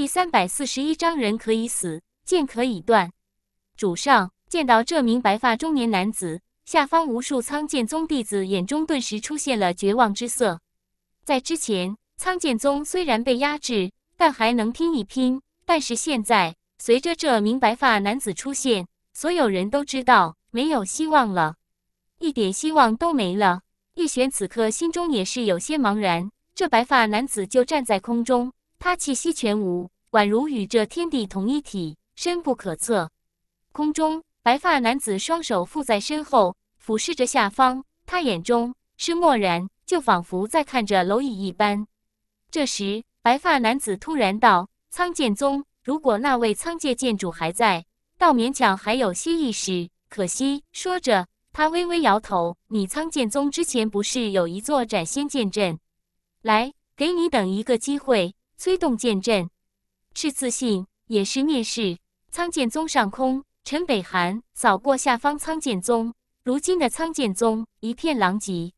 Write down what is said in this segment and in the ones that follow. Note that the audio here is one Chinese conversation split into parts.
第三百四十一章，人可以死，剑可以断。主上见到这名白发中年男子，下方无数苍剑宗弟子眼中顿时出现了绝望之色。在之前，苍剑宗虽然被压制，但还能拼一拼。但是现在，随着这名白发男子出现，所有人都知道没有希望了，一点希望都没了。叶璇此刻心中也是有些茫然。这白发男子就站在空中。他气息全无，宛如与这天地同一体，深不可测。空中白发男子双手负在身后，俯视着下方。他眼中是漠然，就仿佛在看着蝼蚁一般。这时，白发男子突然道：“苍剑宗，如果那位苍界剑主还在，倒勉强还有些意识。可惜。”说着，他微微摇头：“你苍剑宗之前不是有一座斩仙剑阵？来，给你等一个机会。”催动剑阵，赤自信也是蔑视苍剑宗上空。陈北寒扫过下方苍剑宗，如今的苍剑宗一片狼藉。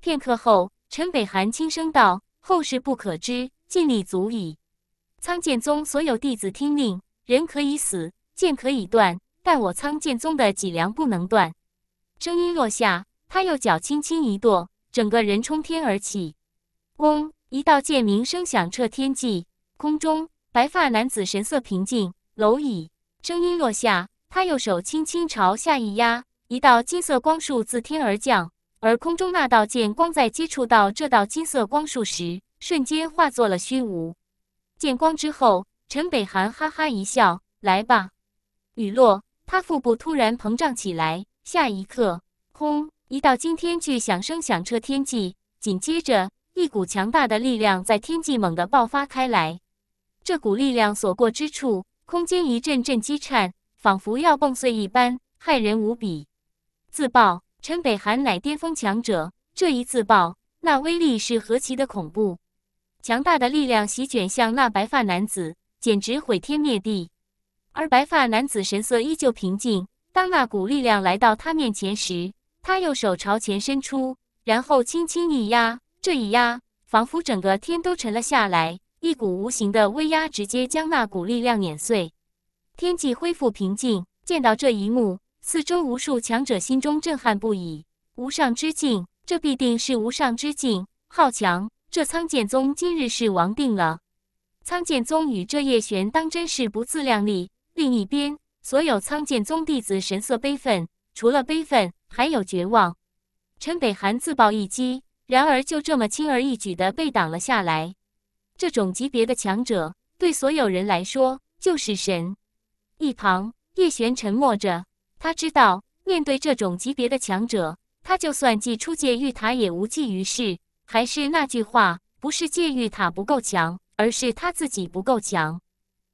片刻后，陈北寒轻声道：“后事不可知，尽力足矣。”苍剑宗所有弟子听令，人可以死，剑可以断，但我苍剑宗的脊梁不能断。声音落下，他右脚轻轻一跺，整个人冲天而起。嗡。一道剑鸣声响彻天际，空中白发男子神色平静。蝼蚁声音落下，他右手轻轻朝下一压，一道金色光束自天而降。而空中那道剑光在接触到这道金色光束时，瞬间化作了虚无。剑光之后，陈北寒哈哈一笑：“来吧！”雨落，他腹部突然膨胀起来。下一刻，轰！一道惊天巨响声响彻天际，紧接着。一股强大的力量在天际猛地爆发开来，这股力量所过之处，空间一阵阵激颤，仿佛要崩碎一般，骇人无比。自爆，陈北寒乃巅峰强者，这一自爆，那威力是何其的恐怖！强大的力量席卷向那白发男子，简直毁天灭地。而白发男子神色依旧平静。当那股力量来到他面前时，他右手朝前伸出，然后轻轻一压。这一压，仿佛整个天都沉了下来，一股无形的威压直接将那股力量碾碎。天际恢复平静，见到这一幕，四周无数强者心中震撼不已。无上之境，这必定是无上之境。好强！这苍剑宗今日是亡定了。苍剑宗与这叶玄，当真是不自量力。另一边，所有苍剑宗弟子神色悲愤，除了悲愤，还有绝望。陈北寒自爆一击。然而，就这么轻而易举地被挡了下来。这种级别的强者，对所有人来说就是神。一旁，叶璇沉默着，他知道，面对这种级别的强者，他就算祭出界玉塔也无济于事。还是那句话，不是界玉塔不够强，而是他自己不够强。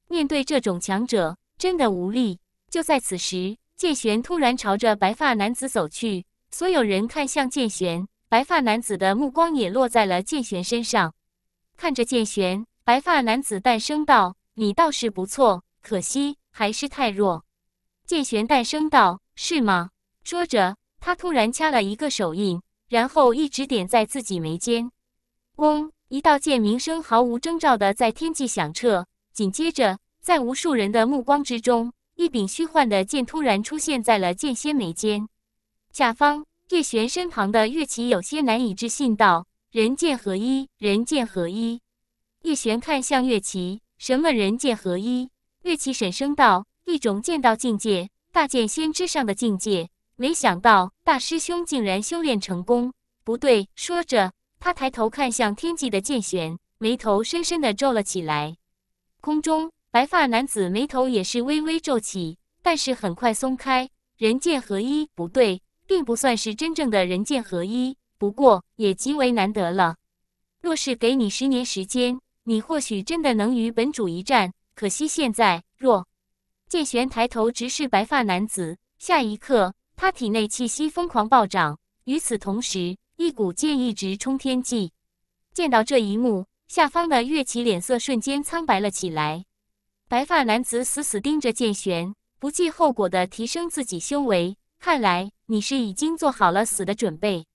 面对这种强者，真的无力。就在此时，剑玄突然朝着白发男子走去，所有人看向剑玄。白发男子的目光也落在了剑玄身上，看着剑玄，白发男子淡声道：“你倒是不错，可惜还是太弱。”剑玄淡声道：“是吗？”说着，他突然掐了一个手印，然后一直点在自己眉间。嗡，一道剑鸣声毫无征兆的在天际响彻，紧接着，在无数人的目光之中，一柄虚幻的剑突然出现在了剑仙眉间下方。叶璇身旁的岳琪有些难以置信道：“人剑合一，人剑合一。”叶璇看向岳琪：“什么人剑合一？”岳琪沈声道：“一种剑道境界，大剑仙之上的境界。没想到大师兄竟然修炼成功。不对。”说着，他抬头看向天际的剑玄，眉头深深的皱了起来。空中，白发男子眉头也是微微皱起，但是很快松开。人剑合一，不对。并不算是真正的人剑合一，不过也极为难得了。若是给你十年时间，你或许真的能与本主一战。可惜现在，若剑玄抬头直视白发男子，下一刻他体内气息疯狂暴涨，与此同时，一股剑意直冲天际。见到这一幕，下方的岳奇脸色瞬间苍白了起来。白发男子死死盯着剑玄，不计后果地提升自己修为。看来你是已经做好了死的准备。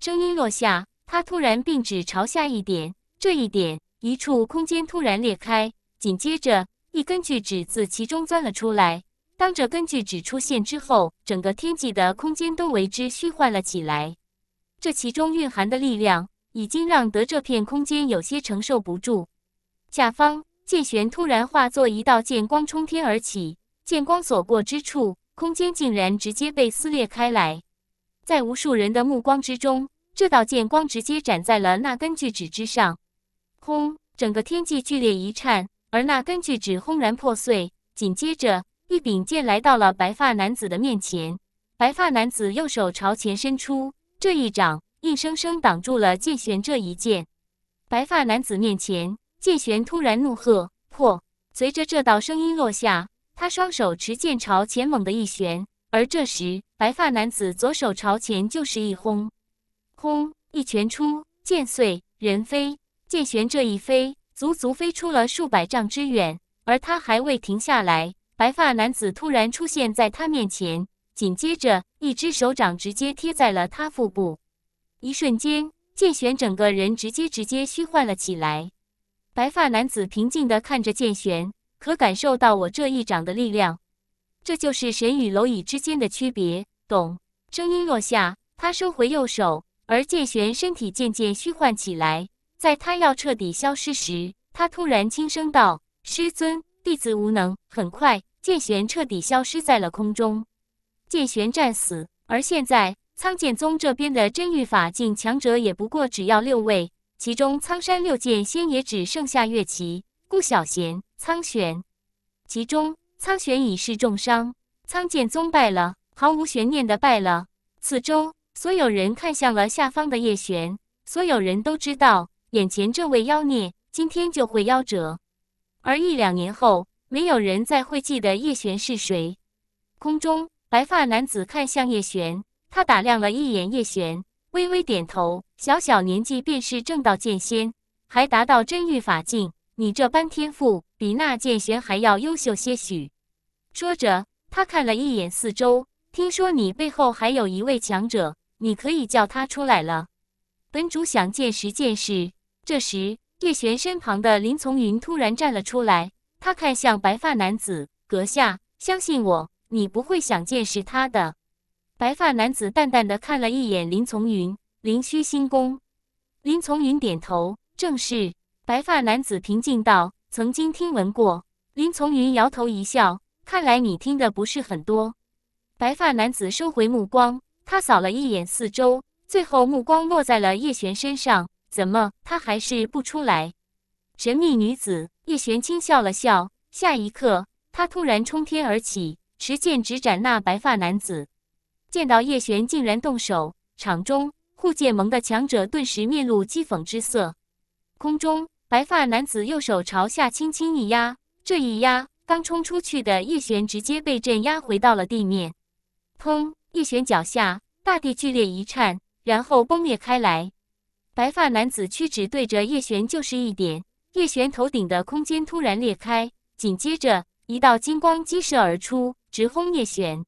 声音落下，他突然并指朝下一点，这一点，一处空间突然裂开，紧接着一根巨指自其中钻了出来。当这根巨指出现之后，整个天际的空间都为之虚幻了起来。这其中蕴含的力量，已经让得这片空间有些承受不住。下方剑玄突然化作一道剑光冲天而起，剑光所过之处。空间竟然直接被撕裂开来，在无数人的目光之中，这道剑光直接斩在了那根巨指之上。轰！整个天际剧烈一颤，而那根巨指轰然破碎。紧接着，一柄剑来到了白发男子的面前。白发男子右手朝前伸出，这一掌硬生生挡住了剑玄这一剑。白发男子面前，剑玄突然怒喝：“破！”随着这道声音落下。他双手持剑朝前猛的一旋，而这时白发男子左手朝前就是一轰，轰！一拳出，剑碎人飞。剑旋这一飞，足足飞出了数百丈之远，而他还未停下来，白发男子突然出现在他面前，紧接着一只手掌直接贴在了他腹部，一瞬间，剑玄整个人直接直接虚幻了起来。白发男子平静地看着剑玄。可感受到我这一掌的力量，这就是神与蝼蚁之间的区别。懂？声音落下，他收回右手，而剑玄身体渐渐虚幻起来。在他要彻底消失时，他突然轻声道：“师尊，弟子无能。”很快，剑玄彻底消失在了空中。剑玄战死，而现在苍剑宗这边的真御法境强者也不过只要六位，其中苍山六剑仙也只剩下月琪。顾小贤、苍玄，其中苍玄已是重伤，苍剑宗败了，毫无悬念的败了。四周所有人看向了下方的叶璇，所有人都知道，眼前这位妖孽今天就会夭折。而一两年后，没有人再会记得叶璇是谁。空中白发男子看向叶璇，他打量了一眼叶璇，微微点头，小小年纪便是正道剑仙，还达到真玉法境。你这般天赋，比那剑玄还要优秀些许。说着，他看了一眼四周。听说你背后还有一位强者，你可以叫他出来了。本主想见识见识。这时，叶璇身旁的林从云突然站了出来。他看向白发男子：“阁下，相信我，你不会想见识他的。”白发男子淡淡的看了一眼林从云：“灵虚心功。”林从云点头：“正是。”白发男子平静道：“曾经听闻过。”林从云摇头一笑，看来你听的不是很多。白发男子收回目光，他扫了一眼四周，最后目光落在了叶璇身上。怎么，他还是不出来？神秘女子叶璇轻笑了笑，下一刻，她突然冲天而起，持剑直斩那白发男子。见到叶璇竟然动手，场中护剑盟的强者顿时面露讥讽之色。空中白发男子右手朝下轻轻一压，这一压，刚冲出去的叶璇直接被震压回到了地面。砰！叶璇脚下大地剧烈一颤，然后崩裂开来。白发男子屈指对着叶璇就是一点，叶璇头顶的空间突然裂开，紧接着一道金光激射而出，直轰叶璇。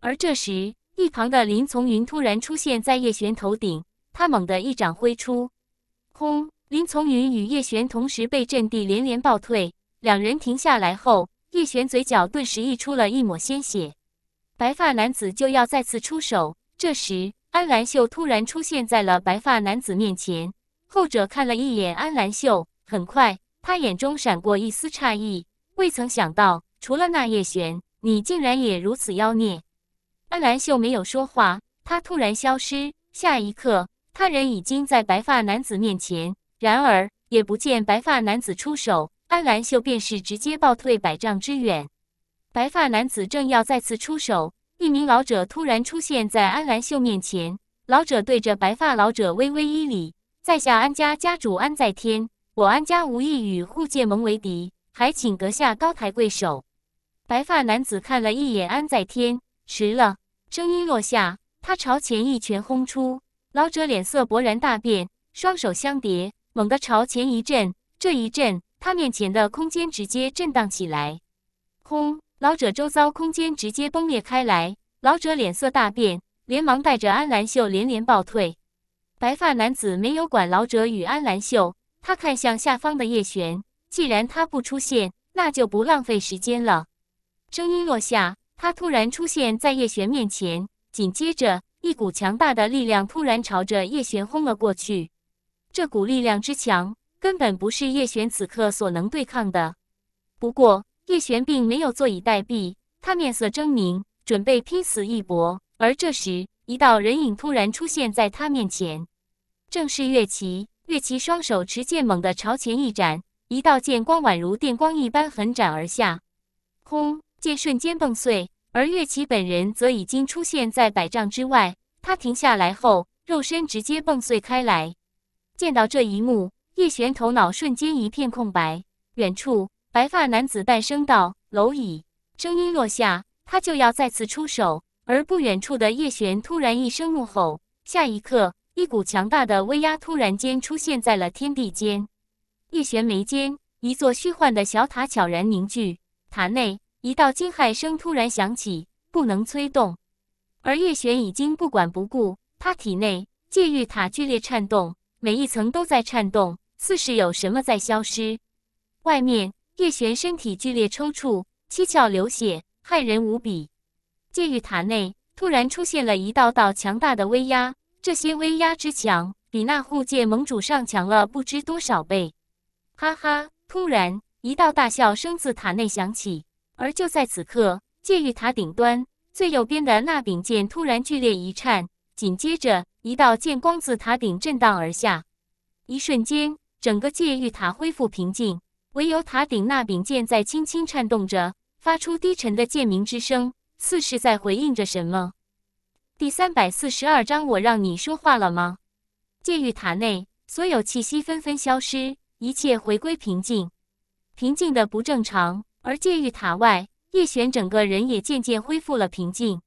而这时，一旁的林从云突然出现在叶璇头顶，他猛地一掌挥出，轰！林从云与叶璇同时被震地连连暴退，两人停下来后，叶璇嘴角顿时溢出了一抹鲜血。白发男子就要再次出手，这时安兰秀突然出现在了白发男子面前。后者看了一眼安兰秀，很快他眼中闪过一丝诧异，未曾想到，除了那叶璇，你竟然也如此妖孽。安兰秀没有说话，他突然消失，下一刻，他人已经在白发男子面前。然而也不见白发男子出手，安兰秀便是直接暴退百丈之远。白发男子正要再次出手，一名老者突然出现在安兰秀面前。老者对着白发老者微微一礼：“在下安家家主安在天，我安家无意与护界盟为敌，还请阁下高抬贵手。”白发男子看了一眼安在天，迟了。声音落下，他朝前一拳轰出。老者脸色勃然大变，双手相叠。猛地朝前一震，这一震，他面前的空间直接震荡起来。轰！老者周遭空间直接崩裂开来，老者脸色大变，连忙带着安兰秀连连暴退。白发男子没有管老者与安兰秀，他看向下方的叶璇，既然他不出现，那就不浪费时间了。声音落下，他突然出现在叶璇面前，紧接着，一股强大的力量突然朝着叶璇轰了过去。这股力量之强，根本不是叶璇此刻所能对抗的。不过，叶璇并没有坐以待毙，他面色狰狞，准备拼死一搏。而这时，一道人影突然出现在他面前，正是岳琪。岳琪双手持剑，猛地朝前一斩，一道剑光宛如电光一般横斩而下，轰！剑瞬间崩碎，而岳琪本人则已经出现在百丈之外。他停下来后，肉身直接崩碎开来。见到这一幕，叶璇头脑瞬间一片空白。远处，白发男子淡声道：“蝼蚁。”声音落下，他就要再次出手。而不远处的叶璇突然一声怒吼，下一刻，一股强大的威压突然间出现在了天地间。叶璇眉间，一座虚幻的小塔悄然凝聚。塔内，一道惊骇声突然响起：“不能催动！”而叶璇已经不管不顾，他体内戒域塔剧烈颤动。每一层都在颤动，似是有什么在消失。外面，叶璇身体剧烈抽搐，七窍流血，骇人无比。戒狱塔内突然出现了一道道强大的威压，这些威压之强，比那护界盟主上强了不知多少倍。哈哈！突然，一道大笑声自塔内响起。而就在此刻，戒狱塔顶端最右边的那柄剑突然剧烈一颤，紧接着。一道剑光自塔顶震荡而下，一瞬间，整个戒玉塔恢复平静，唯有塔顶那柄剑在轻轻颤动着，发出低沉的剑鸣之声，似是在回应着什么。第三百四十二章，我让你说话了吗？戒玉塔内所有气息纷纷消失，一切回归平静，平静的不正常。而戒玉塔外，叶璇整个人也渐渐恢复了平静。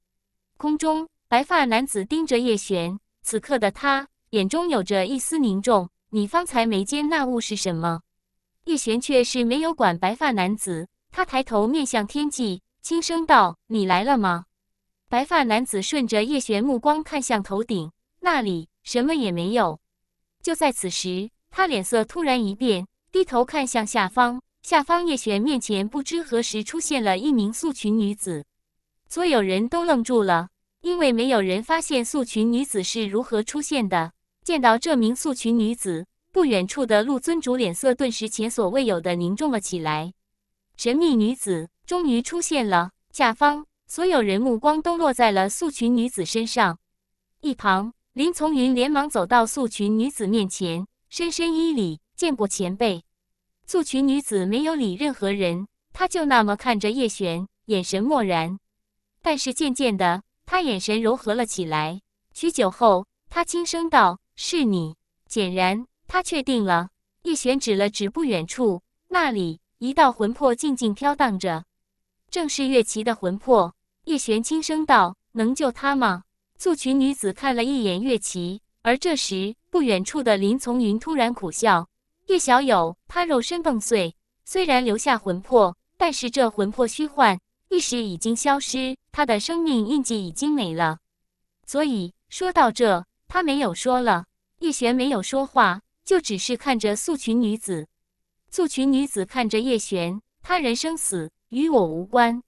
空中，白发男子盯着叶璇。此刻的他眼中有着一丝凝重。你方才眉间那物是什么？叶璇却是没有管白发男子，他抬头面向天际，轻声道：“你来了吗？”白发男子顺着叶璇目光看向头顶，那里什么也没有。就在此时，他脸色突然一变，低头看向下方。下方叶璇面前不知何时出现了一名素裙女子，所有人都愣住了。因为没有人发现素裙女子是如何出现的，见到这名素裙女子，不远处的陆尊主脸色顿时前所未有的凝重了起来。神秘女子终于出现了，下方所有人目光都落在了素裙女子身上。一旁，林从云连忙走到素裙女子面前，深深一礼：“见过前辈。”素裙女子没有理任何人，她就那么看着叶璇，眼神漠然。但是渐渐的。他眼神柔和了起来，许久后，他轻声道：“是你。”显然，他确定了。叶璇指了指不远处，那里一道魂魄静静飘荡着，正是月琪的魂魄。叶璇轻声道：“能救他吗？”素裙女子看了一眼月琪，而这时，不远处的林从云突然苦笑：“叶小友，他肉身崩碎，虽然留下魂魄，但是这魂魄虚幻。”意识已经消失，他的生命印记已经没了，所以说到这，他没有说了。叶璇没有说话，就只是看着素裙女子。素裙女子看着叶璇，他人生死与我无关。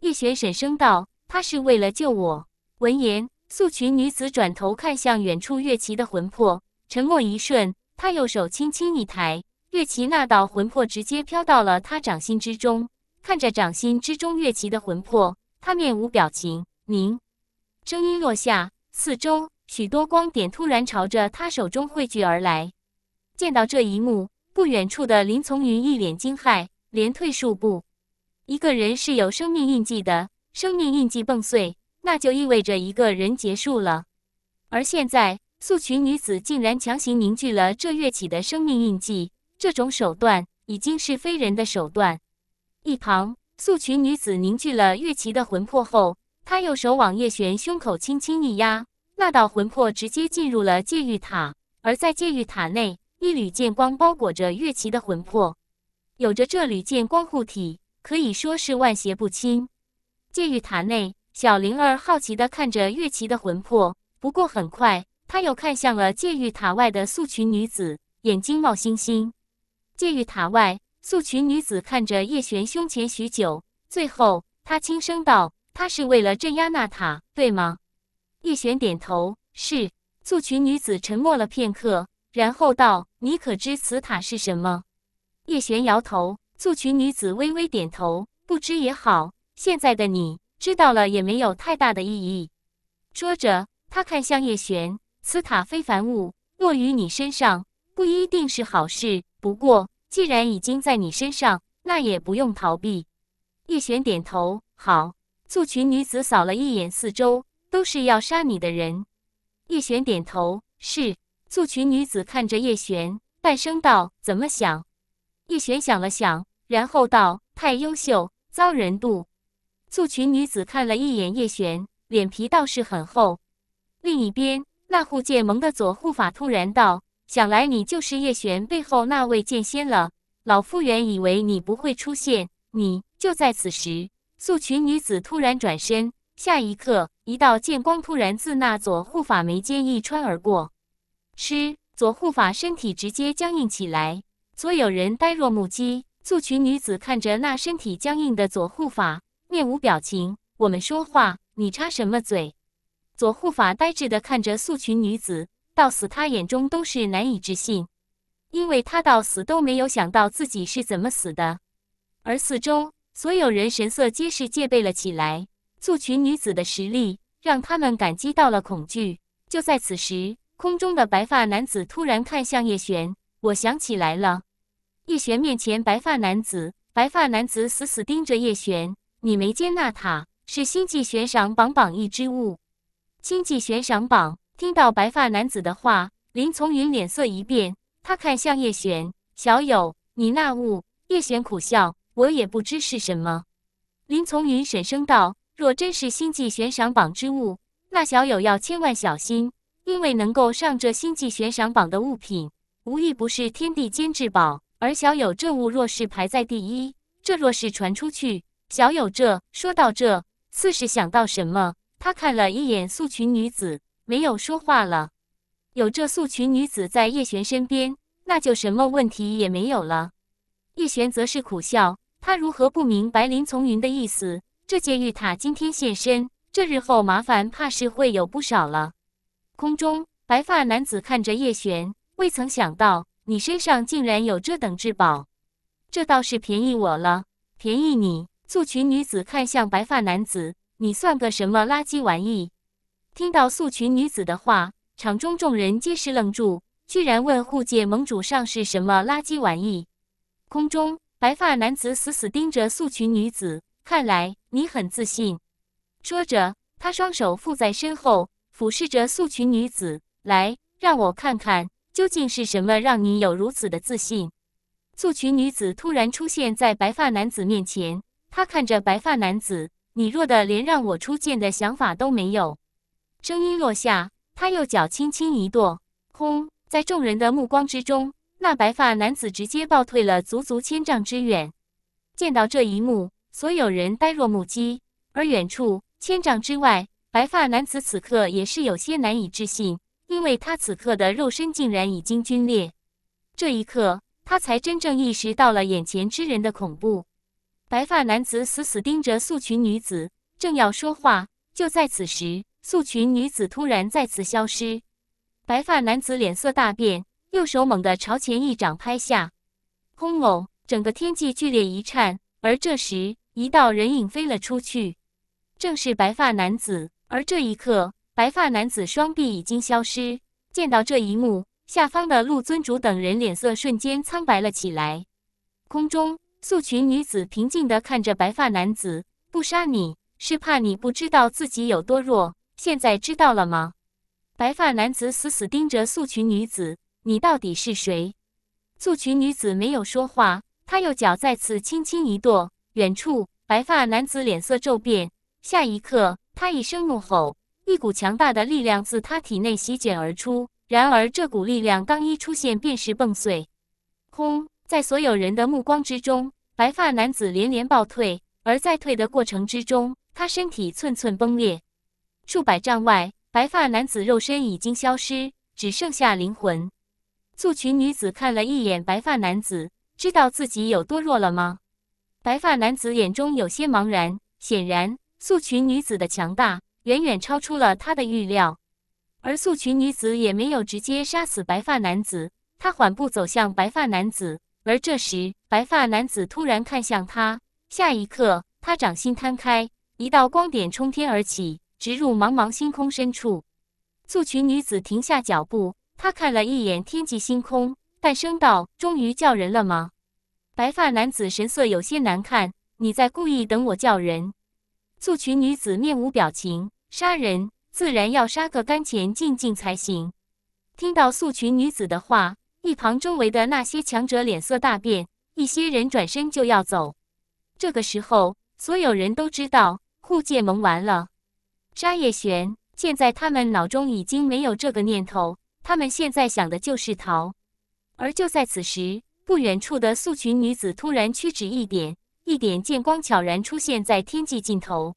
叶璇沈声道：“他是为了救我。”闻言，素裙女子转头看向远处月琪的魂魄，沉默一瞬，她右手轻轻一抬，月琪那道魂魄直接飘到了她掌心之中。看着掌心之中月起的魂魄，他面无表情。凝，声音落下，四周许多光点突然朝着他手中汇聚而来。见到这一幕，不远处的林从云一脸惊骇，连退数步。一个人是有生命印记的，生命印记崩碎，那就意味着一个人结束了。而现在，素裙女子竟然强行凝聚了这月起的生命印记，这种手段已经是非人的手段。一旁素裙女子凝聚了月琪的魂魄后，她右手往叶璇胸口轻轻一压，那道魂魄直接进入了戒玉塔。而在戒玉塔内，一缕剑光包裹着月琪的魂魄，有着这缕剑光护体，可以说是万邪不侵。戒玉塔内，小灵儿好奇地看着月琪的魂魄，不过很快，她又看向了戒玉塔外的素裙女子，眼睛冒星星。戒玉塔外。素裙女子看着叶璇胸前许久，最后她轻声道：“她是为了镇压纳塔，对吗？”叶璇点头：“是。”素裙女子沉默了片刻，然后道：“你可知此塔是什么？”叶璇摇头。素裙女子微微点头：“不知也好，现在的你知道了也没有太大的意义。”说着，她看向叶璇：“此塔非凡物，落于你身上不一定是好事，不过……”既然已经在你身上，那也不用逃避。叶璇点头，好。素裙女子扫了一眼四周，都是要杀你的人。叶璇点头，是。素裙女子看着叶璇，半声道：“怎么想？”叶璇想了想，然后道：“太优秀，遭人妒。”素裙女子看了一眼叶璇，脸皮倒是很厚。另一边，那护界盟的左护法突然道。想来你就是叶璇背后那位剑仙了。老夫原以为你不会出现，你就在此时，素裙女子突然转身，下一刻，一道剑光突然自那左护法眉间一穿而过。吃，左护法身体直接僵硬起来，所有人呆若木鸡。素裙女子看着那身体僵硬的左护法，面无表情。我们说话，你插什么嘴？左护法呆滞地看着素裙女子。到死，他眼中都是难以置信，因为他到死都没有想到自己是怎么死的。而四周所有人神色皆是戒备了起来。族群女子的实力让他们感激到了恐惧。就在此时，空中的白发男子突然看向叶璇：“我想起来了。”叶璇面前，白发男子，白发男子死死盯着叶璇：“你没接纳塔是星际悬赏榜榜一之物，星际悬赏榜。”听到白发男子的话，林从云脸色一变，他看向叶璇小友：“你那物？”叶璇苦笑：“我也不知是什么。”林从云沈声道：“若真是星际悬赏榜之物，那小友要千万小心，因为能够上这星际悬赏榜的物品，无一不是天地间至宝。而小友这物若是排在第一，这若是传出去，小友这……说到这，似是想到什么，他看了一眼素裙女子。”没有说话了，有这素裙女子在叶璇身边，那就什么问题也没有了。叶璇则是苦笑，他如何不明白林从云的意思？这界玉塔今天现身，这日后麻烦怕是会有不少了。空中白发男子看着叶璇，未曾想到你身上竟然有这等至宝，这倒是便宜我了，便宜你。素裙女子看向白发男子，你算个什么垃圾玩意？听到素裙女子的话，场中众人皆是愣住，居然问护界盟主上是什么垃圾玩意？空中白发男子死死盯着素裙女子，看来你很自信。说着，他双手负在身后，俯视着素裙女子，来，让我看看究竟是什么让你有如此的自信。素裙女子突然出现在白发男子面前，她看着白发男子，你弱的连让我出剑的想法都没有。声音落下，他右脚轻轻一跺，轰！在众人的目光之中，那白发男子直接暴退了足足千丈之远。见到这一幕，所有人呆若木鸡。而远处千丈之外，白发男子此刻也是有些难以置信，因为他此刻的肉身竟然已经龟裂。这一刻，他才真正意识到了眼前之人的恐怖。白发男子死死盯着素裙女子，正要说话，就在此时。素裙女子突然再次消失，白发男子脸色大变，右手猛地朝前一掌拍下，轰！隆，整个天际剧烈一颤。而这时，一道人影飞了出去，正是白发男子。而这一刻，白发男子双臂已经消失。见到这一幕，下方的陆尊主等人脸色瞬间苍白了起来。空中，素裙女子平静地看着白发男子：“不杀你，是怕你不知道自己有多弱。”现在知道了吗？白发男子死死盯着素裙女子，你到底是谁？素裙女子没有说话，她右脚再次轻轻一跺。远处，白发男子脸色骤变。下一刻，他一声怒吼，一股强大的力量自他体内席卷而出。然而，这股力量刚一出现，便是崩碎。轰！在所有人的目光之中，白发男子连连暴退，而在退的过程之中，他身体寸寸崩裂。数百丈外，白发男子肉身已经消失，只剩下灵魂。素裙女子看了一眼白发男子，知道自己有多弱了吗？白发男子眼中有些茫然，显然素裙女子的强大远远超出了他的预料。而素裙女子也没有直接杀死白发男子，她缓步走向白发男子。而这时，白发男子突然看向她，下一刻，他掌心摊开，一道光点冲天而起。直入茫茫星空深处，素裙女子停下脚步，她看了一眼天际星空，淡声道：“终于叫人了吗？”白发男子神色有些难看：“你在故意等我叫人？”素裙女子面无表情：“杀人自然要杀个干干净净才行。”听到素裙女子的话，一旁周围的那些强者脸色大变，一些人转身就要走。这个时候，所有人都知道护界盟完了。沙叶璇，现在他们脑中已经没有这个念头，他们现在想的就是逃。而就在此时，不远处的素裙女子突然屈指一点，一点剑光悄然出现在天际尽头。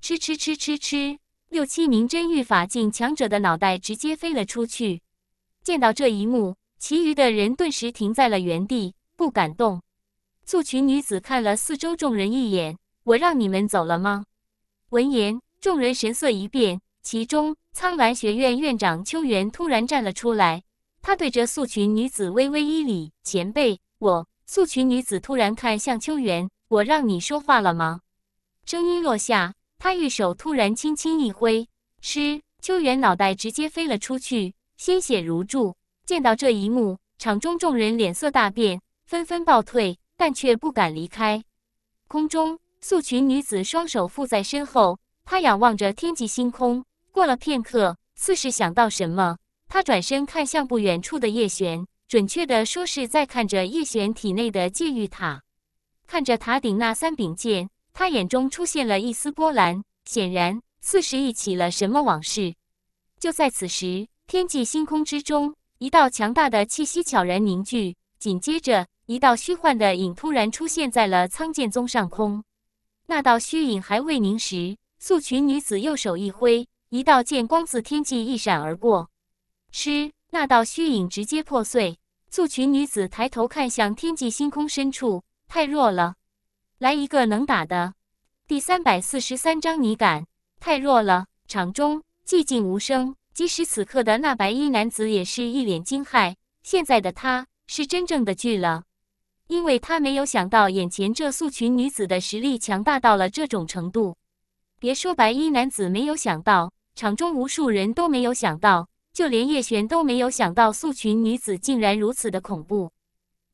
吃吃吃吃吃！六七名真御法境强者的脑袋直接飞了出去。见到这一幕，其余的人顿时停在了原地，不敢动。素裙女子看了四周众人一眼：“我让你们走了吗？”闻言。众人神色一变，其中苍兰学院院长秋元突然站了出来，他对着素裙女子微微一礼：“前辈，我。”素裙女子突然看向秋元：“我让你说话了吗？”声音落下，他玉手突然轻轻一挥，嗤，秋元脑袋直接飞了出去，鲜血如注。见到这一幕，场中众人脸色大变，纷纷暴退，但却不敢离开。空中，素裙女子双手附在身后。他仰望着天际星空，过了片刻，似是想到什么，他转身看向不远处的叶璇，准确的说是在看着叶璇体内的戒玉塔，看着塔顶那三柄剑，他眼中出现了一丝波澜，显然似是忆起了什么往事。就在此时，天际星空之中，一道强大的气息悄然凝聚，紧接着，一道虚幻的影突然出现在了苍剑宗上空，那道虚影还未凝时，素裙女子右手一挥，一道剑光自天际一闪而过，嗤，那道虚影直接破碎。素裙女子抬头看向天际星空深处，太弱了，来一个能打的。第三百四十三章，你敢？太弱了！场中寂静无声，即使此刻的那白衣男子也是一脸惊骇。现在的他是真正的惧了，因为他没有想到眼前这素裙女子的实力强大到了这种程度。别说白衣男子没有想到，场中无数人都没有想到，就连叶璇都没有想到素裙女子竟然如此的恐怖。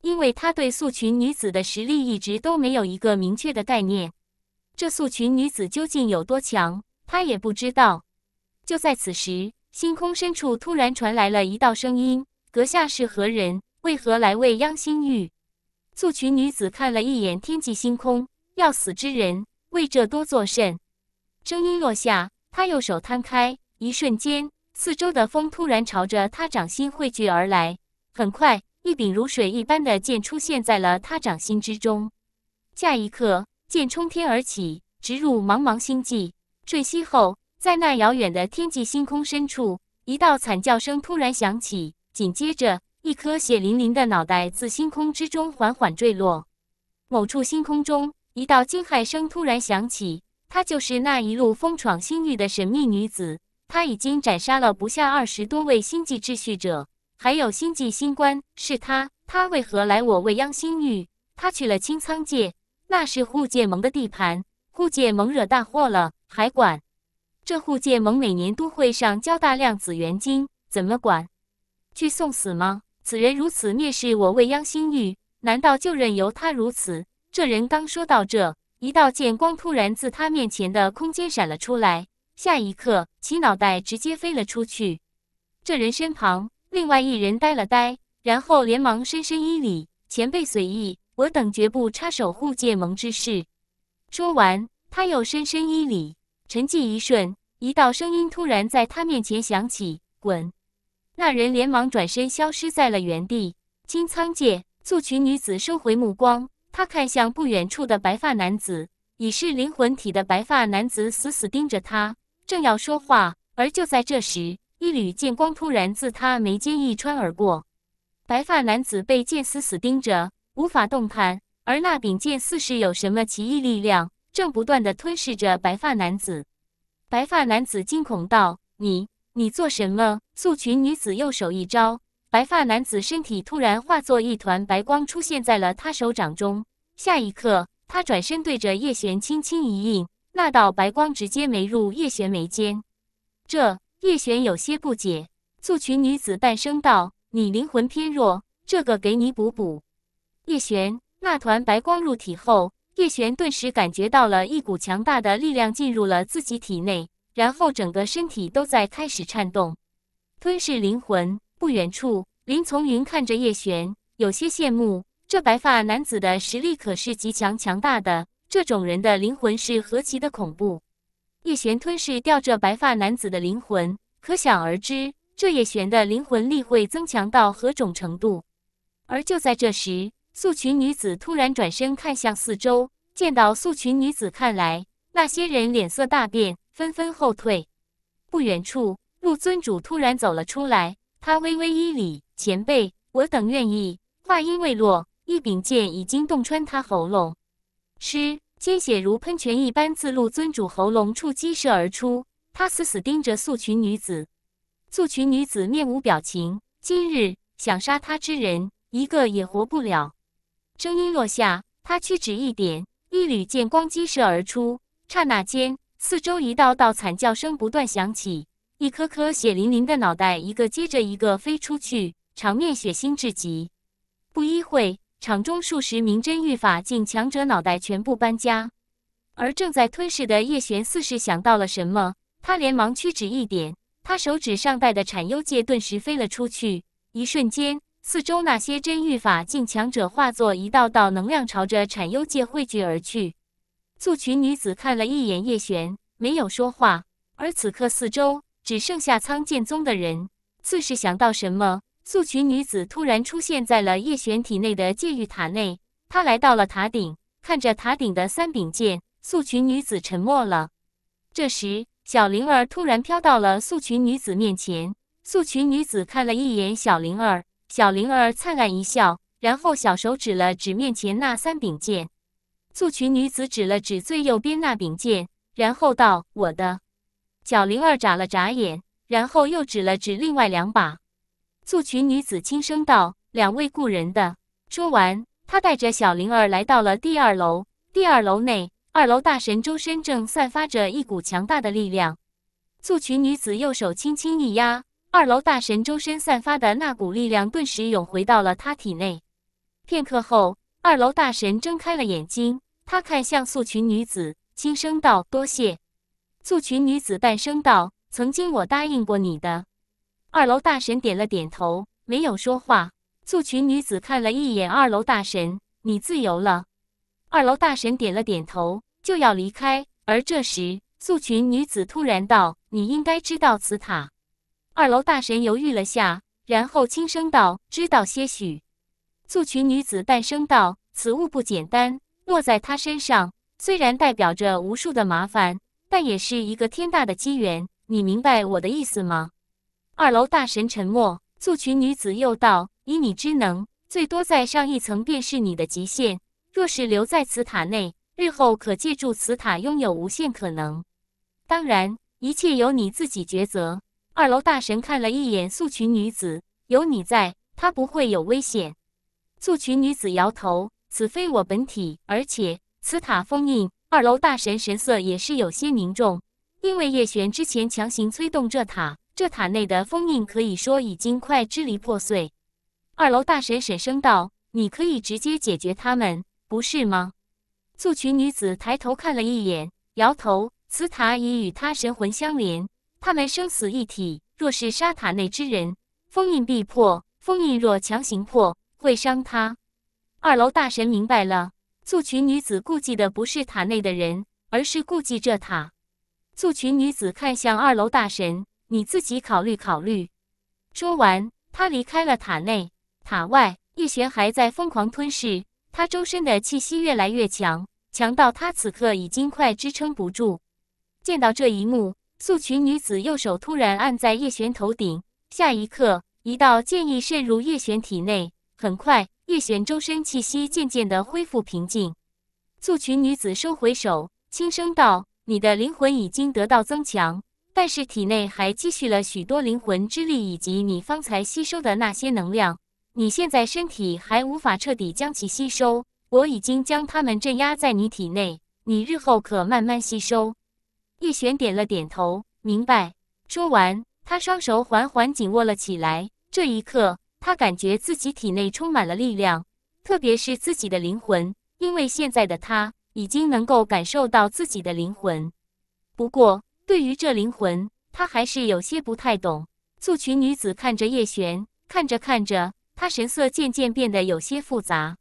因为他对素裙女子的实力一直都没有一个明确的概念，这素裙女子究竟有多强，他也不知道。就在此时，星空深处突然传来了一道声音：“阁下是何人？为何来未央星域？”素裙女子看了一眼天际星空，要死之人，为这多作甚？声音落下，他右手摊开，一瞬间，四周的风突然朝着他掌心汇聚而来。很快，一柄如水一般的剑出现在了他掌心之中。下一刻，剑冲天而起，直入茫茫星际。坠息后，在那遥远的天际星空深处，一道惨叫声突然响起，紧接着，一颗血淋淋的脑袋自星空之中缓缓坠落。某处星空中，一道惊骇声突然响起。她就是那一路疯闯星域的神秘女子，她已经斩杀了不下二十多位星际秩序者，还有星际星官，是她。她为何来我未央星域？她去了清仓界，那是护界盟的地盘，护界盟惹大祸了，还管？这护界盟每年都会上交大量紫元金，怎么管？去送死吗？此人如此蔑视我未央星域，难道就任由他如此？这人刚说到这。一道剑光突然自他面前的空间闪了出来，下一刻其脑袋直接飞了出去。这人身旁另外一人呆了呆，然后连忙深深一礼：“前辈随意，我等绝不插手护剑盟之事。”说完，他又深深一礼。沉寂一瞬，一道声音突然在他面前响起：“滚！”那人连忙转身消失在了原地。金仓界素群女子收回目光。他看向不远处的白发男子，已是灵魂体的白发男子死死盯着他，正要说话，而就在这时，一缕剑光突然自他眉间一穿而过，白发男子被剑死死盯着，无法动弹，而那柄剑似是有什么奇异力量，正不断的吞噬着白发男子。白发男子惊恐道：“你，你做什么？”素裙女子右手一招。白发男子身体突然化作一团白光，出现在了他手掌中。下一刻，他转身对着叶璇轻轻一印，那道白光直接没入叶璇眉间。这叶璇有些不解，素裙女子半声道：“你灵魂偏弱，这个给你补补。”叶璇那团白光入体后，叶璇顿时感觉到了一股强大的力量进入了自己体内，然后整个身体都在开始颤动，吞噬灵魂。不远处，林从云看着叶璇，有些羡慕。这白发男子的实力可是极强强大的，这种人的灵魂是何其的恐怖。叶璇吞噬掉这白发男子的灵魂，可想而知，这叶璇的灵魂力会增强到何种程度。而就在这时，素裙女子突然转身看向四周，见到素裙女子，看来那些人脸色大变，纷纷后退。不远处，陆尊主突然走了出来。他微微一礼，前辈，我等愿意。话音未落，一柄剑已经洞穿他喉咙，嗤，鲜血如喷泉一般自陆尊主喉咙处激射而出。他死死盯着素裙女子，素裙女子面无表情。今日想杀他之人，一个也活不了。声音落下，他屈指一点，一缕剑光激射而出。刹那间，四周一道道惨叫声不断响起。一颗颗血淋淋的脑袋，一个接着一个飞出去，场面血腥至极。不一会，场中数十名真御法境强者脑袋全部搬家，而正在吞噬的叶璇似是想到了什么，他连忙屈指一点，他手指上戴的产幽戒顿时飞了出去。一瞬间，四周那些真御法境强者化作一道道能量，朝着产幽戒汇聚而去。素群女子看了一眼叶璇，没有说话，而此刻四周。只剩下苍剑宗的人。似是想到什么，素裙女子突然出现在了叶璇体内的戒玉塔内。他来到了塔顶，看着塔顶的三柄剑，素裙女子沉默了。这时，小灵儿突然飘到了素裙女子面前。素裙女子看了一眼小灵儿，小灵儿灿烂一笑，然后小手指了指面前那三柄剑。素裙女子指了指最右边那柄剑，然后道：“我的。”小灵儿眨了眨眼，然后又指了指另外两把。素裙女子轻声道：“两位故人的。”说完，她带着小灵儿来到了第二楼。第二楼内，二楼大神周身正散发着一股强大的力量。素裙女子右手轻轻一压，二楼大神周身散发的那股力量顿时涌回到了她体内。片刻后，二楼大神睁开了眼睛，他看向素裙女子，轻声道：“多谢。”素裙女子半声道：“曾经我答应过你的。”二楼大神点了点头，没有说话。素裙女子看了一眼二楼大神：“你自由了。”二楼大神点了点头，就要离开。而这时，素裙女子突然道：“你应该知道此塔。”二楼大神犹豫了下，然后轻声道：“知道些许。”素裙女子半声道：“此物不简单，落在他身上，虽然代表着无数的麻烦。”但也是一个天大的机缘，你明白我的意思吗？二楼大神沉默，素裙女子又道：“以你之能，最多再上一层便是你的极限。若是留在此塔内，日后可借助此塔拥有无限可能。当然，一切由你自己抉择。”二楼大神看了一眼素裙女子：“有你在，她不会有危险。”素裙女子摇头：“此非我本体，而且此塔封印。”二楼大神神色也是有些凝重，因为叶璇之前强行催动这塔，这塔内的封印可以说已经快支离破碎。二楼大神沈声道：“你可以直接解决他们，不是吗？”素裙女子抬头看了一眼，摇头：“此塔已与他神魂相连，他们生死一体。若是杀塔内之人，封印必破。封印若强行破，会伤他。”二楼大神明白了。素裙女子顾忌的不是塔内的人，而是顾忌这塔。素裙女子看向二楼大神：“你自己考虑考虑。”说完，她离开了塔内。塔外，叶璇还在疯狂吞噬，他周身的气息越来越强，强到他此刻已经快支撑不住。见到这一幕，素裙女子右手突然按在叶璇头顶，下一刻，一道剑意渗入叶璇体内，很快。叶璇周身气息渐渐的恢复平静，素裙女子收回手，轻声道：“你的灵魂已经得到增强，但是体内还积蓄了许多灵魂之力以及你方才吸收的那些能量，你现在身体还无法彻底将其吸收。我已经将它们镇压在你体内，你日后可慢慢吸收。”叶璇点了点头，明白。说完，他双手缓缓紧握了起来。这一刻。他感觉自己体内充满了力量，特别是自己的灵魂，因为现在的他已经能够感受到自己的灵魂。不过，对于这灵魂，他还是有些不太懂。素裙女子看着叶璇，看着看着，她神色渐渐变得有些复杂。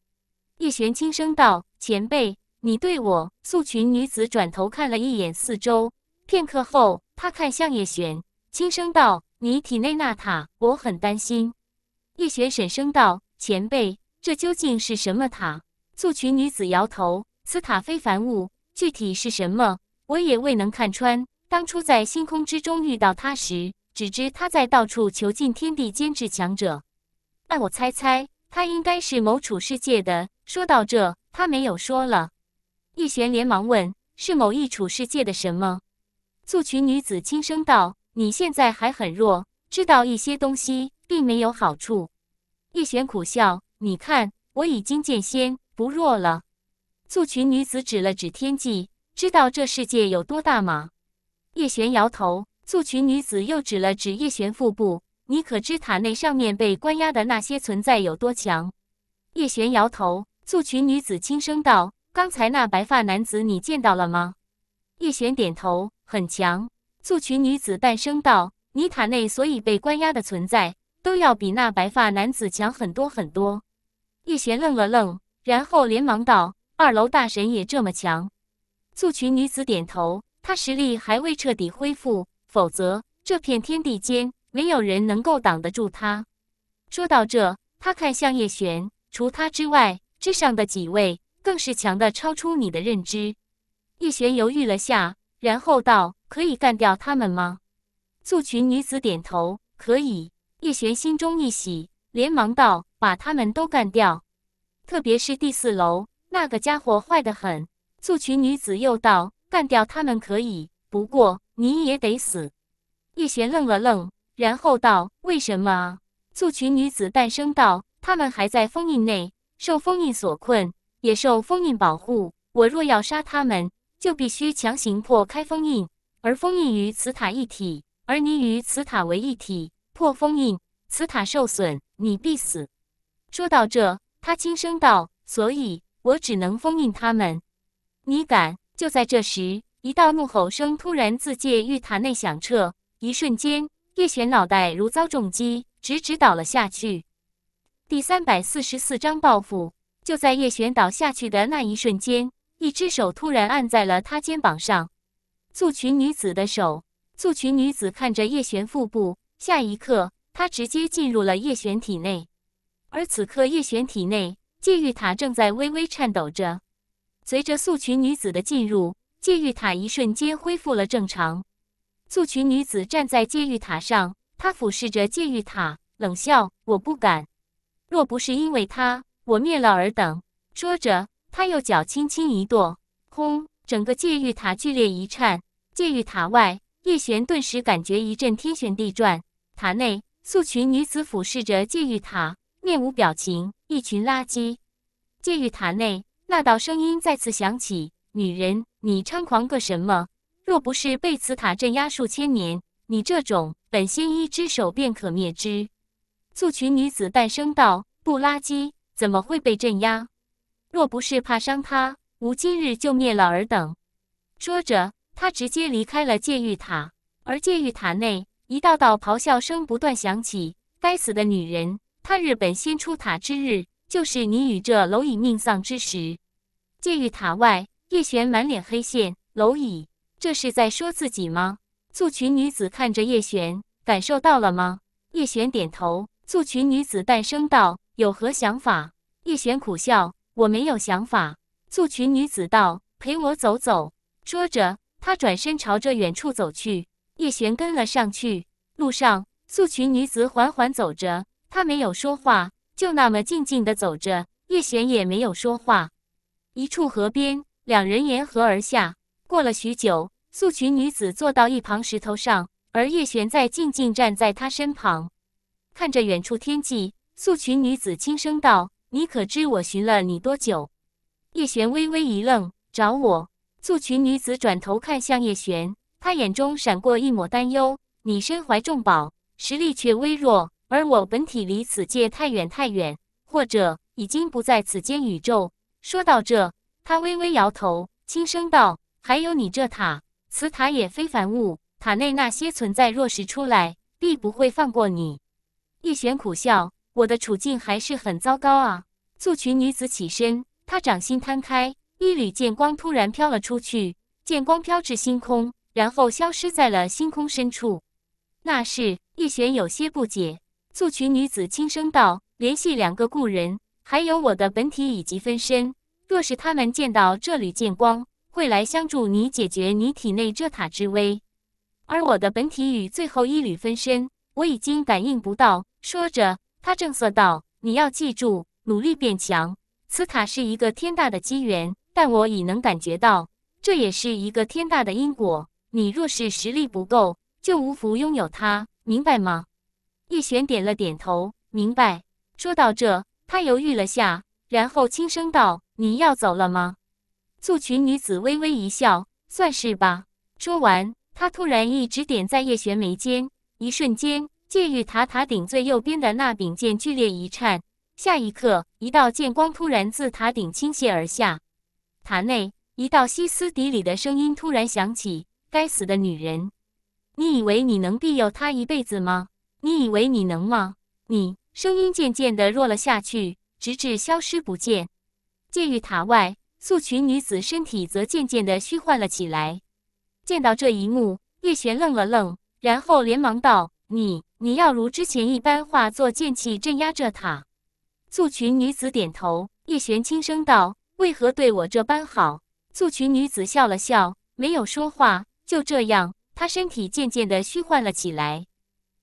叶璇轻声道：“前辈，你对我……”素裙女子转头看了一眼四周，片刻后，她看向叶璇，轻声道：“你体内纳塔，我很担心。”叶璇沈声道：“前辈，这究竟是什么塔？”素裙女子摇头：“此塔非凡物，具体是什么，我也未能看穿。当初在星空之中遇到它时，只知他在到处囚禁天地间至强者。但我猜猜，他应该是某处世界的。”说到这，他没有说了。叶璇连忙问：“是某一处世界的什么？”素裙女子轻声道：“你现在还很弱，知道一些东西。”并没有好处。叶璇苦笑，你看我已经剑仙不弱了。素裙女子指了指天际，知道这世界有多大吗？叶璇摇头。素裙女子又指了指叶璇腹部，你可知塔内上面被关押的那些存在有多强？叶璇摇头。素裙女子轻声道：“刚才那白发男子，你见到了吗？”叶璇点头，很强。素裙女子半声道：“你塔内所以被关押的存在。”都要比那白发男子强很多很多。叶璇愣了愣，然后连忙道：“二楼大神也这么强？”素裙女子点头：“她实力还未彻底恢复，否则这片天地间没有人能够挡得住他。”说到这，他看向叶璇：“除他之外，之上的几位更是强的超出你的认知。”叶璇犹豫了下，然后道：“可以干掉他们吗？”素裙女子点头：“可以。”叶璇心中一喜，连忙道：“把他们都干掉，特别是第四楼那个家伙，坏得很。”素裙女子又道：“干掉他们可以，不过你也得死。”叶璇愣了愣，然后道：“为什么？”素裙女子淡声道：“他们还在封印内，受封印所困，也受封印保护。我若要杀他们，就必须强行破开封印，而封印与此塔一体，而你与此塔为一体。”破封印，此塔受损，你必死。说到这，他轻声道：“所以我只能封印他们。”你敢？就在这时，一道怒吼声突然自界玉塔内响彻。一瞬间，叶璇脑袋如遭重击，直直倒了下去。第三百四十四章报复。就在叶璇倒下去的那一瞬间，一只手突然按在了他肩膀上。素裙女子的手。素裙女子看着叶璇腹部。下一刻，他直接进入了叶璇体内。而此刻，叶璇体内戒玉塔正在微微颤抖着。随着素裙女子的进入，戒玉塔一瞬间恢复了正常。素裙女子站在戒玉塔上，她俯视着戒玉塔，冷笑：“我不敢。若不是因为他，我灭了尔等。”说着，她右脚轻轻一跺，轰！整个戒玉塔剧烈一颤。戒玉塔外，叶璇顿时感觉一阵天旋地转。塔内素裙女子俯视着戒狱塔，面无表情。一群垃圾！戒狱塔内那道声音再次响起：“女人，你猖狂个什么？若不是被此塔镇压数千年，你这种本仙一只手便可灭之。”素裙女子淡声道：“不垃圾，怎么会被镇压？若不是怕伤他，吾今日就灭了尔等。”说着，她直接离开了戒狱塔。而戒狱塔内。一道道咆哮声不断响起。该死的女人！他日本先出塔之日，就是你与这蝼蚁命丧之时。戒狱塔外，叶璇满脸黑线。蝼蚁，这是在说自己吗？素裙女子看着叶璇，感受到了吗？叶璇点头。素裙女子淡声道：“有何想法？”叶璇苦笑：“我没有想法。”素裙女子道：“陪我走走。”说着，她转身朝着远处走去。叶璇跟了上去，路上素裙女子缓缓走着，她没有说话，就那么静静的走着。叶璇也没有说话。一处河边，两人沿河而下。过了许久，素裙女子坐到一旁石头上，而叶璇在静静站在她身旁，看着远处天际。素裙女子轻声道：“你可知我寻了你多久？”叶璇微微一愣：“找我？”素裙女子转头看向叶璇。他眼中闪过一抹担忧：“你身怀重宝，实力却微弱，而我本体离此界太远太远，或者已经不在此间宇宙。”说到这，他微微摇头，轻声道：“还有你这塔，此塔也非凡物，塔内那些存在，若是出来，必不会放过你。”叶璇苦笑：“我的处境还是很糟糕啊。”素裙女子起身，她掌心摊开，一缕剑光突然飘了出去，剑光飘至星空。然后消失在了星空深处。那是叶璇有些不解，素裙女子轻声道：“联系两个故人，还有我的本体以及分身。若是他们见到这缕剑光，会来相助你解决你体内这塔之危。而我的本体与最后一缕分身，我已经感应不到。”说着，他正色道：“你要记住，努力变强。此塔是一个天大的机缘，但我已能感觉到，这也是一个天大的因果。”你若是实力不够，就无福拥有它，明白吗？叶璇点了点头，明白。说到这，他犹豫了下，然后轻声道：“你要走了吗？”素裙女子微微一笑，算是吧。说完，她突然一指点在叶璇眉间，一瞬间，借玉塔塔顶最右边的那柄剑剧烈一颤。下一刻，一道剑光突然自塔顶倾泻而下。塔内，一道歇斯底里的声音突然响起。该死的女人！你以为你能庇佑她一辈子吗？你以为你能吗？你声音渐渐的弱了下去，直至消失不见。戒玉塔外，素裙女子身体则渐渐的虚幻了起来。见到这一幕，叶璇愣了愣，然后连忙道：“你你要如之前一般，化作剑气镇压这塔。”素裙女子点头。叶璇轻声道：“为何对我这般好？”素裙女子笑了笑，没有说话。就这样，他身体渐渐的虚幻了起来。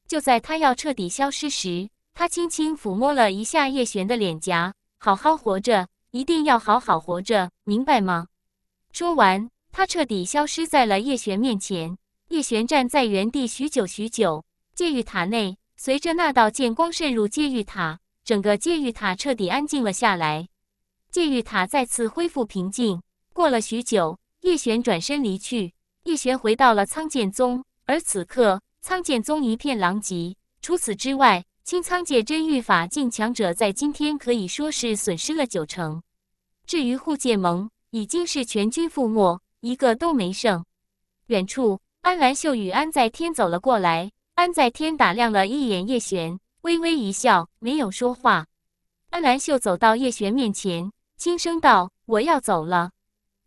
就在他要彻底消失时，他轻轻抚摸了一下叶璇的脸颊：“好好活着，一定要好好活着，明白吗？”说完，他彻底消失在了叶璇面前。叶璇站在原地许久许久。戒狱塔内，随着那道剑光渗入戒狱塔，整个戒狱塔彻底安静了下来。戒狱塔再次恢复平静。过了许久，叶璇转身离去。叶璇回到了苍剑宗，而此刻苍剑宗一片狼藉。除此之外，清苍界真御法境强者在今天可以说是损失了九成。至于护界盟，已经是全军覆没，一个都没剩。远处，安兰秀与安在天走了过来。安在天打量了一眼叶璇，微微一笑，没有说话。安兰秀走到叶璇面前，轻声道：“我要走了，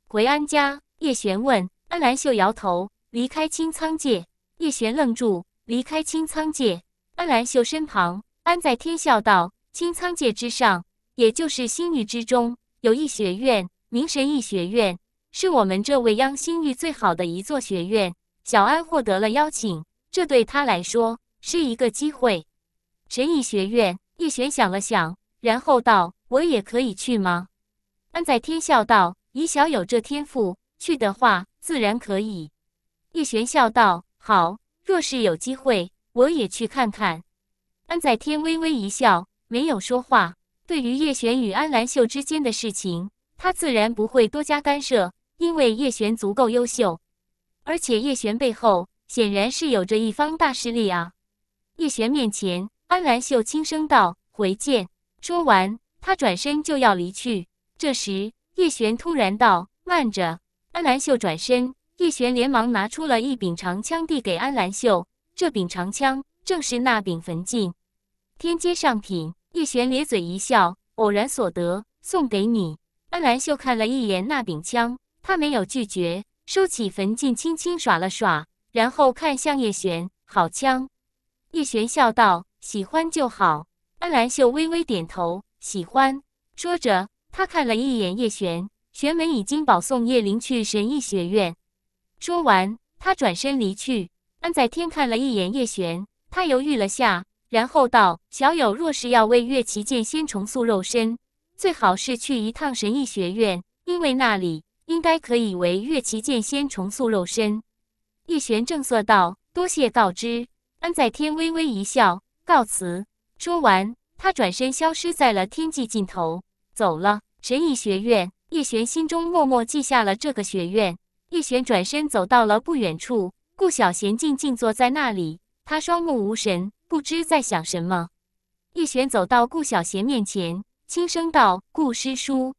回安家。”叶璇问。安兰秀摇头，离开清苍界。叶璇愣住，离开清苍界。安兰秀身旁，安在天笑道：“清苍界之上，也就是星域之中，有一学院，名神异学院，是我们这未央星域最好的一座学院。小安获得了邀请，这对他来说是一个机会。”神异学院，叶璇想了想，然后道：“我也可以去吗？”安在天笑道：“以小友这天赋。”去的话，自然可以。叶璇笑道：“好，若是有机会，我也去看看。”安在天微微一笑，没有说话。对于叶璇与安兰秀之间的事情，他自然不会多加干涉，因为叶璇足够优秀，而且叶璇背后显然是有着一方大势力啊。叶璇面前，安兰秀轻声道：“回见。”说完，他转身就要离去。这时，叶璇突然道：“慢着！”安兰秀转身，叶璇连忙拿出了一柄长枪，递给安兰秀。这柄长枪正是那柄焚烬天阶上品。叶璇咧嘴一笑，偶然所得，送给你。安兰秀看了一眼那柄枪，他没有拒绝，收起焚烬轻轻耍了耍，然后看向叶璇：“好枪。”叶璇笑道：“喜欢就好。”安兰秀微微点头：“喜欢。”说着，他看了一眼叶璇。玄门已经保送叶麟去神医学院。说完，他转身离去。安在天看了一眼叶璇，他犹豫了下，然后道：“小友若是要为月奇剑仙重塑肉身，最好是去一趟神医学院，因为那里应该可以为月奇剑仙重塑肉身。”叶璇正色道：“多谢告知。”安在天微微一笑，告辞。说完，他转身消失在了天际尽头，走了。神医学院。叶璇心中默默记下了这个学院。叶璇转身走到了不远处，顾小贤静静坐在那里，他双目无神，不知在想什么。叶璇走到顾小贤面前，轻声道：“顾师叔。”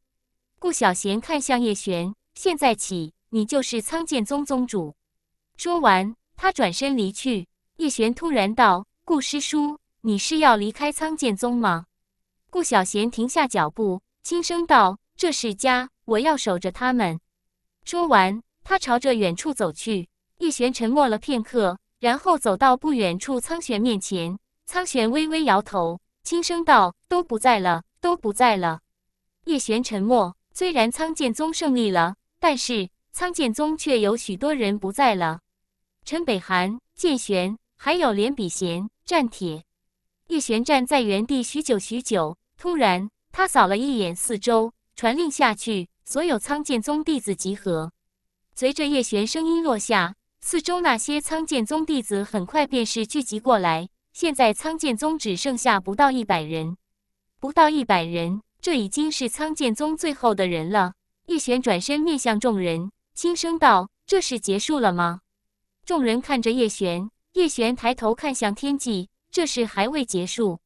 顾小贤看向叶璇：“现在起，你就是苍剑宗宗主。”说完，他转身离去。叶璇突然道：“顾师叔，你是要离开苍剑宗吗？”顾小贤停下脚步，轻声道。这是家，我要守着他们。说完，他朝着远处走去。叶璇沉默了片刻，然后走到不远处苍玄面前。苍玄微微摇头，轻声道：“都不在了，都不在了。”叶璇沉默。虽然苍剑宗胜利了，但是苍剑宗却有许多人不在了。陈北寒、剑玄，还有连笔贤、战铁。叶璇站在原地许久许久。突然，他扫了一眼四周。传令下去，所有苍剑宗弟子集合。随着叶璇声音落下，四周那些苍剑宗弟子很快便是聚集过来。现在苍剑宗只剩下不到一百人，不到一百人，这已经是苍剑宗最后的人了。叶璇转身面向众人，轻声道：“这事结束了吗？”众人看着叶璇，叶璇抬头看向天际，这事还未结束。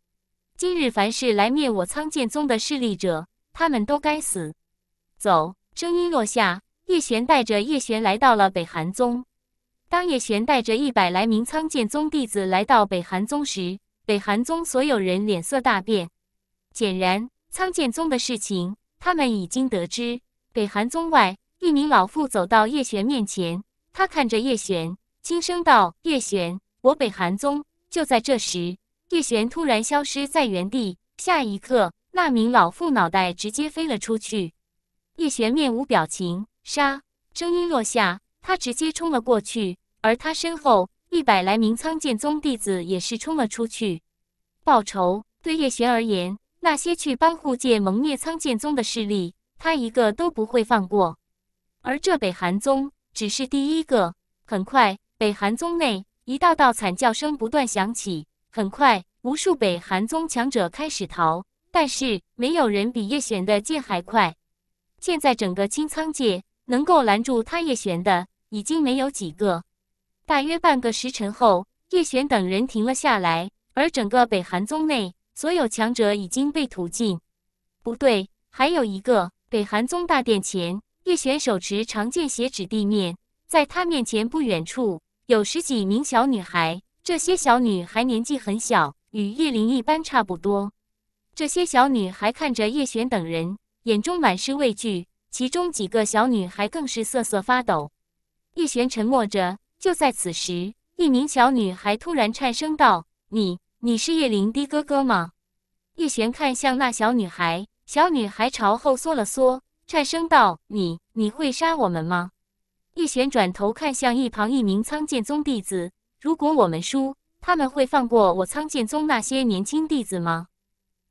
今日凡是来灭我苍剑宗的势力者。他们都该死！走。声音落下，叶璇带着叶璇来到了北寒宗。当叶璇带着一百来名苍剑宗弟子来到北寒宗时，北寒宗所有人脸色大变。显然，苍剑宗的事情他们已经得知。北寒宗外，一名老妇走到叶璇面前，他看着叶璇，轻声道：“叶璇，我北寒宗……”就在这时，叶璇突然消失在原地，下一刻。那名老妇脑袋直接飞了出去，叶璇面无表情，杀！声音落下，他直接冲了过去，而他身后一百来名苍剑宗弟子也是冲了出去。报仇，对叶璇而言，那些去帮护界蒙灭苍剑宗的势力，他一个都不会放过。而这北寒宗只是第一个。很快，北寒宗内一道道惨叫声不断响起，很快，无数北寒宗强者开始逃。但是没有人比叶璇的剑还快。现在整个清苍界能够拦住他叶璇的已经没有几个。大约半个时辰后，叶璇等人停了下来，而整个北寒宗内所有强者已经被屠尽。不对，还有一个。北寒宗大殿前，叶璇手持长剑斜指地面，在他面前不远处有十几名小女孩。这些小女孩年纪很小，与叶灵一般差不多。这些小女孩看着叶璇等人，眼中满是畏惧。其中几个小女孩更是瑟瑟发抖。叶璇沉默着。就在此时，一名小女孩突然颤声道：“你，你是叶灵的哥哥吗？”叶璇看向那小女孩，小女孩朝后缩了缩，颤声道：“你，你会杀我们吗？”叶璇转头看向一旁一名苍剑宗弟子：“如果我们输，他们会放过我苍剑宗那些年轻弟子吗？”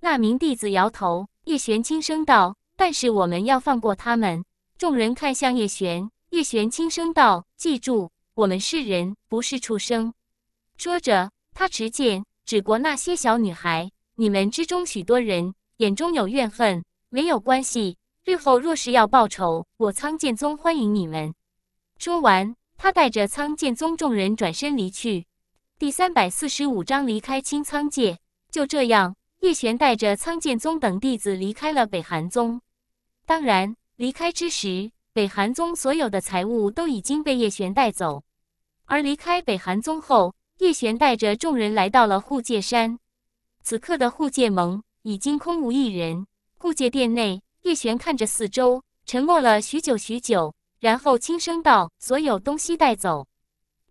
那名弟子摇头，叶璇轻声道：“但是我们要放过他们。”众人看向叶璇，叶璇轻声道：“记住，我们是人，不是畜生。”说着，他持剑指过那些小女孩：“你们之中许多人眼中有怨恨，没有关系，日后若是要报仇，我苍剑宗欢迎你们。”说完，他带着苍剑宗众人转身离去。第三百四十五章离开青苍界。就这样。叶璇带着苍剑宗等弟子离开了北寒宗，当然，离开之时，北寒宗所有的财物都已经被叶璇带走。而离开北寒宗后，叶璇带着众人来到了护界山。此刻的护界盟已经空无一人，护界殿内，叶璇看着四周，沉默了许久许久，然后轻声道：“所有东西带走。”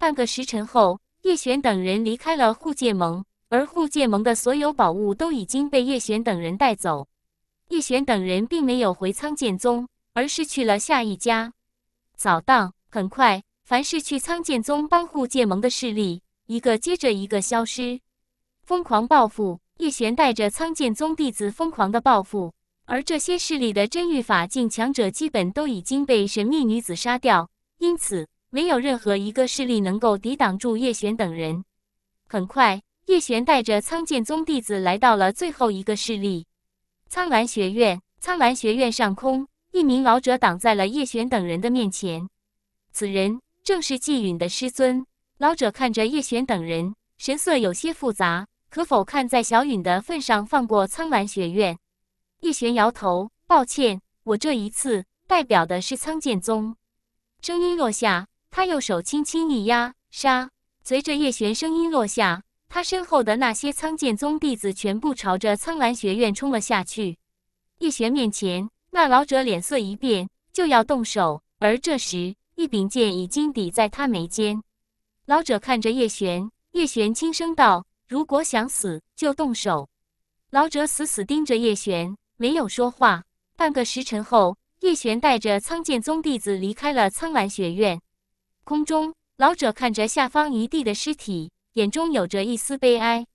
半个时辰后，叶璇等人离开了护界盟。而护界盟的所有宝物都已经被叶璇等人带走。叶璇等人并没有回苍剑宗，而是去了下一家扫荡。很快，凡是去苍剑宗帮护界盟的势力，一个接着一个消失。疯狂报复，叶璇带着苍剑宗弟子疯狂的报复。而这些势力的真御法境强者，基本都已经被神秘女子杀掉，因此没有任何一个势力能够抵挡住叶璇等人。很快。叶璇带着苍剑宗弟子来到了最后一个势力，苍兰学院。苍兰学院上空，一名老者挡在了叶璇等人的面前。此人正是季允的师尊。老者看着叶璇等人，神色有些复杂。可否看在小允的份上，放过苍兰学院？叶璇摇头，抱歉，我这一次代表的是苍剑宗。声音落下，他右手轻轻一压，杀。随着叶璇声音落下。他身后的那些苍剑宗弟子全部朝着苍兰学院冲了下去。叶璇面前，那老者脸色一变，就要动手，而这时一柄剑已经抵在他眉间。老者看着叶璇，叶璇轻声道：“如果想死，就动手。”老者死死盯着叶璇，没有说话。半个时辰后，叶璇带着苍剑宗弟子离开了苍兰学院。空中，老者看着下方一地的尸体。眼中有着一丝悲哀。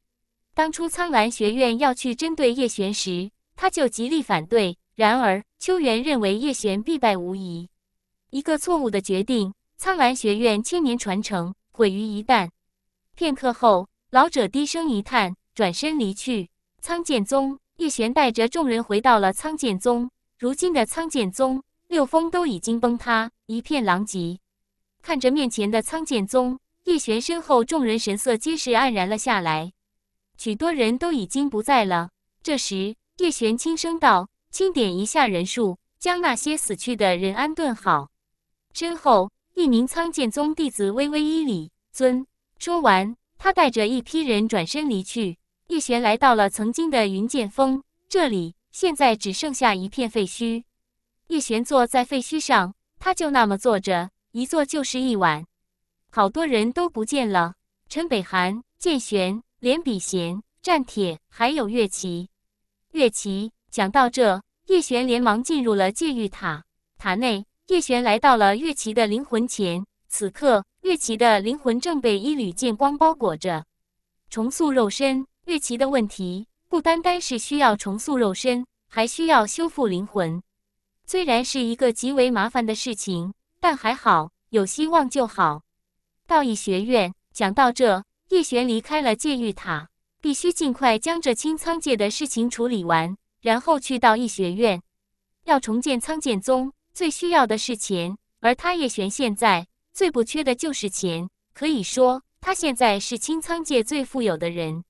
当初苍兰学院要去针对叶璇时，他就极力反对。然而秋元认为叶璇必败无疑。一个错误的决定，苍兰学院千年传承毁于一旦。片刻后，老者低声一叹，转身离去。苍剑宗，叶璇带着众人回到了苍剑宗。如今的苍剑宗，六峰都已经崩塌，一片狼藉。看着面前的苍剑宗。叶璇身后，众人神色皆是黯然了下来，许多人都已经不在了。这时，叶璇轻声道：“清点一下人数，将那些死去的人安顿好。”身后一名苍剑宗弟子微微一礼：“尊。”说完，他带着一批人转身离去。叶璇来到了曾经的云剑峰这里，现在只剩下一片废墟。叶璇坐在废墟上，他就那么坐着，一坐就是一晚。好多人都不见了，陈北寒、剑玄、连比贤、战铁，还有岳琪。岳琪讲到这，叶璇连忙进入了戒狱塔。塔内，叶璇来到了岳琪的灵魂前。此刻，岳琪的灵魂正被一缕剑光包裹着，重塑肉身。岳琪的问题不单单是需要重塑肉身，还需要修复灵魂。虽然是一个极为麻烦的事情，但还好有希望就好。道义学院，讲到这，叶璇离开了戒玉塔，必须尽快将这清苍界的事情处理完，然后去道义学院，要重建苍剑宗，最需要的是钱，而他叶璇现在最不缺的就是钱，可以说他现在是清苍界最富有的人。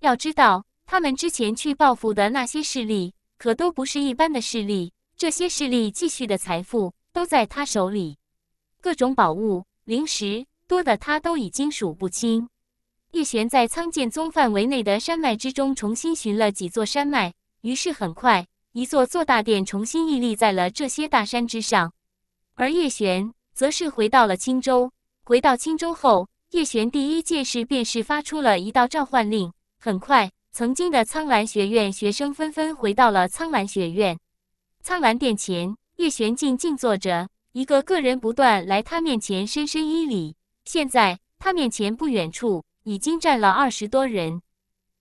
要知道，他们之前去报复的那些势力，可都不是一般的势力，这些势力继续的财富都在他手里，各种宝物、零食、多的他都已经数不清。叶璇在苍剑宗范围内的山脉之中重新寻了几座山脉，于是很快一座座大殿重新屹立在了这些大山之上。而叶璇则是回到了青州。回到青州后，叶璇第一件事便是发出了一道召唤令。很快，曾经的苍兰学院学生纷纷回到了苍兰学院。苍兰殿前，叶璇静静坐着，一个个人不断来他面前深深一礼。现在他面前不远处已经站了二十多人，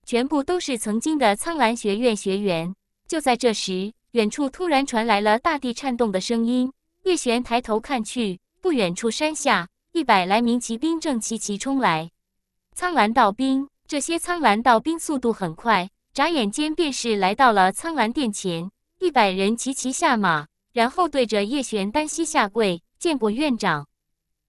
全部都是曾经的苍兰学院学员。就在这时，远处突然传来了大地颤动的声音。叶璇抬头看去，不远处山下一百来名骑兵正齐齐冲来。苍兰道兵，这些苍兰道兵速度很快，眨眼间便是来到了苍兰殿前。一百人齐齐下马，然后对着叶璇单膝下跪，见过院长。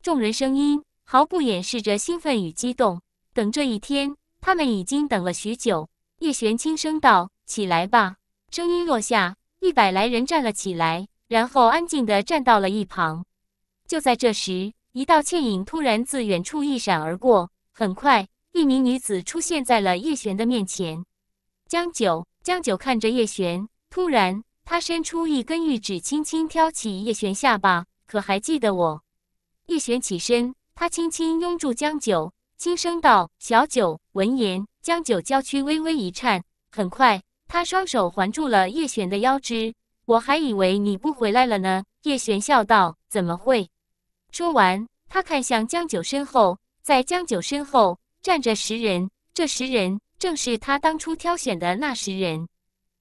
众人声音。毫不掩饰着兴奋与激动，等这一天，他们已经等了许久。叶璇轻声道：“起来吧。”声音落下，一百来人站了起来，然后安静地站到了一旁。就在这时，一道倩影突然自远处一闪而过，很快，一名女子出现在了叶璇的面前。江九，江九看着叶璇，突然，他伸出一根玉指，轻轻挑起叶璇下巴：“可还记得我？”叶璇起身。他轻轻拥住江九，轻声道：“小九。”闻言，江九娇躯微微一颤。很快，他双手环住了叶璇的腰肢。“我还以为你不回来了呢。”叶璇笑道。“怎么会？”说完，他看向江九身后，在江九身后站着十人。这十人正是他当初挑选的那十人。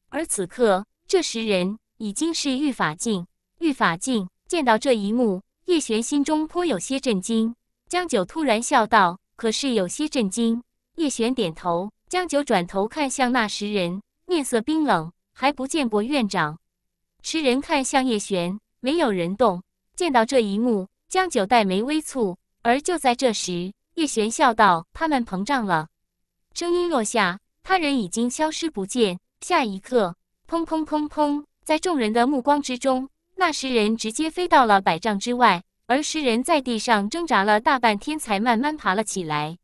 而此刻，这十人已经是御法境。御法境见到这一幕，叶璇心中颇有些震惊。江九突然笑道：“可是有些震惊。”叶璇点头。江九转头看向那十人，面色冰冷，还不见过院长。十人看向叶璇，没有人动。见到这一幕，江九黛眉微蹙。而就在这时，叶璇笑道：“他们膨胀了。”声音落下，他人已经消失不见。下一刻，砰砰砰砰，在众人的目光之中，那十人直接飞到了百丈之外。而石人在地上挣扎了大半天，才慢慢爬了起来。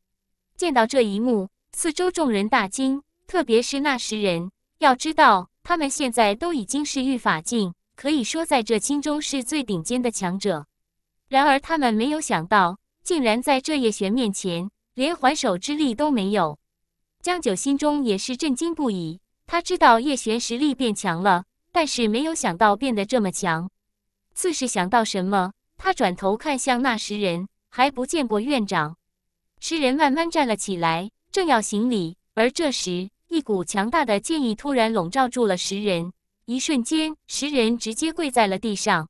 见到这一幕，四周众人大惊，特别是那十人。要知道，他们现在都已经是御法境，可以说在这青中是最顶尖的强者。然而，他们没有想到，竟然在这叶璇面前连还手之力都没有。江九心中也是震惊不已。他知道叶璇实力变强了，但是没有想到变得这么强。似是想到什么？他转头看向那石人，还不见过院长。石人慢慢站了起来，正要行礼，而这时一股强大的剑意突然笼罩住了石人。一瞬间，石人直接跪在了地上。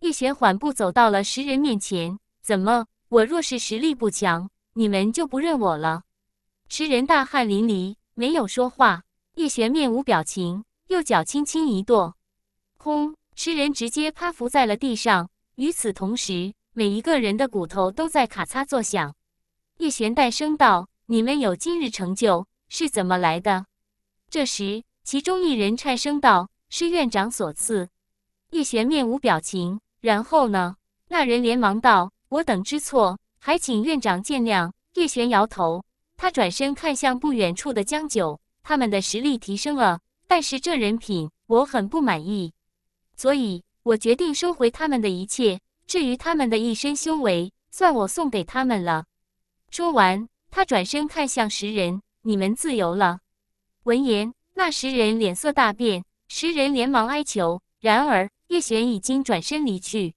叶璇缓步走到了石人面前：“怎么？我若是实力不强，你们就不认我了？”石人大汗淋漓，没有说话。叶璇面无表情，右脚轻轻一跺，轰！石人直接趴伏在了地上。与此同时，每一个人的骨头都在咔嚓作响。叶璇淡声道：“你们有今日成就，是怎么来的？”这时，其中一人颤声道：“是院长所赐。”叶璇面无表情，然后呢？那人连忙道：“我等知错，还请院长见谅。”叶璇摇头，他转身看向不远处的江九，他们的实力提升了，但是这人品我很不满意，所以。我决定收回他们的一切，至于他们的一身修为，算我送给他们了。说完，他转身看向石人：“你们自由了。”闻言，那石人脸色大变，石人连忙哀求。然而，叶璇已经转身离去。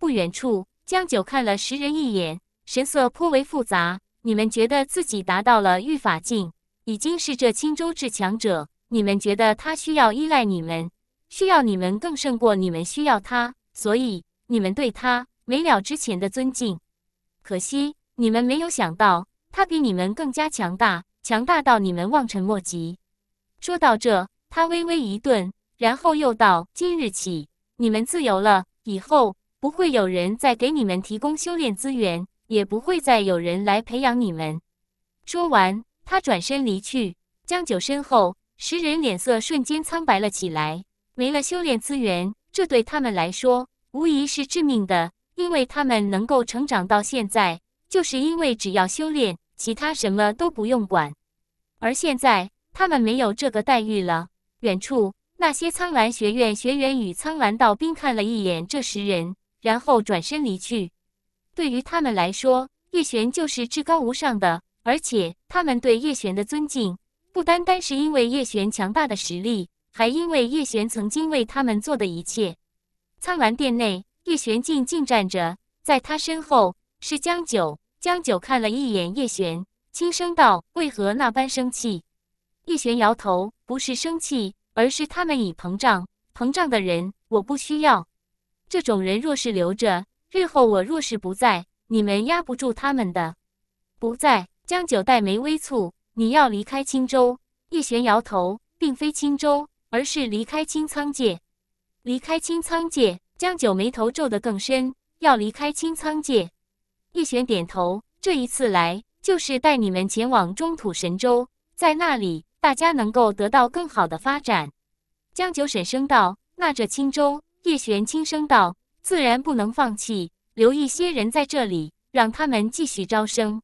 不远处，江九看了石人一眼，神色颇为复杂：“你们觉得自己达到了御法境，已经是这青州至强者？你们觉得他需要依赖你们？”需要你们更胜过你们需要他，所以你们对他没了之前的尊敬。可惜你们没有想到，他比你们更加强大，强大到你们望尘莫及。说到这，他微微一顿，然后又道：“今日起，你们自由了，以后不会有人再给你们提供修炼资源，也不会再有人来培养你们。”说完，他转身离去。江九身后十人脸色瞬间苍白了起来。没了修炼资源，这对他们来说无疑是致命的。因为他们能够成长到现在，就是因为只要修炼，其他什么都不用管。而现在，他们没有这个待遇了。远处那些苍兰学院学员与苍兰道兵看了一眼这十人，然后转身离去。对于他们来说，叶璇就是至高无上的，而且他们对叶璇的尊敬，不单单是因为叶璇强大的实力。还因为叶璇曾经为他们做的一切。苍兰殿内，叶璇静静站着，在他身后是江九。江九看了一眼叶璇，轻声道：“为何那般生气？”叶璇摇头：“不是生气，而是他们已膨胀。膨胀的人，我不需要。这种人若是留着，日后我若是不在，你们压不住他们的。”不在。江九黛眉微蹙：“你要离开青州？”叶璇摇头：“并非青州。”而是离开清苍界，离开清苍界。江九眉头皱得更深，要离开清苍界。叶璇点头，这一次来就是带你们前往中土神州，在那里大家能够得到更好的发展。江九婶声道：“那这青州。”叶璇轻声道：“自然不能放弃，留一些人在这里，让他们继续招生。”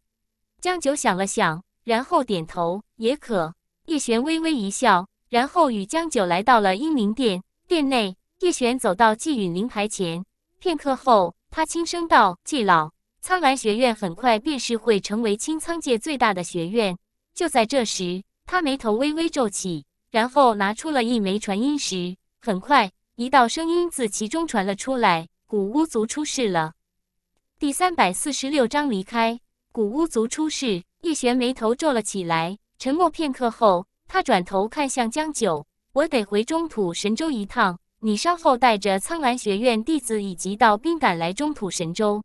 江九想了想，然后点头，也可。叶璇微微一笑。然后与江九来到了英灵殿，殿内，叶璇走到季允灵牌前，片刻后，他轻声道：“季老，苍兰学院很快便是会成为青苍界最大的学院。”就在这时，他眉头微微皱起，然后拿出了一枚传音石，很快，一道声音自其中传了出来：“古巫族出事了。”第三百四十六章离开。古巫族出事，叶璇眉头皱了起来，沉默片刻后。他转头看向江九，我得回中土神州一趟，你稍后带着苍兰学院弟子以及到兵赶来中土神州。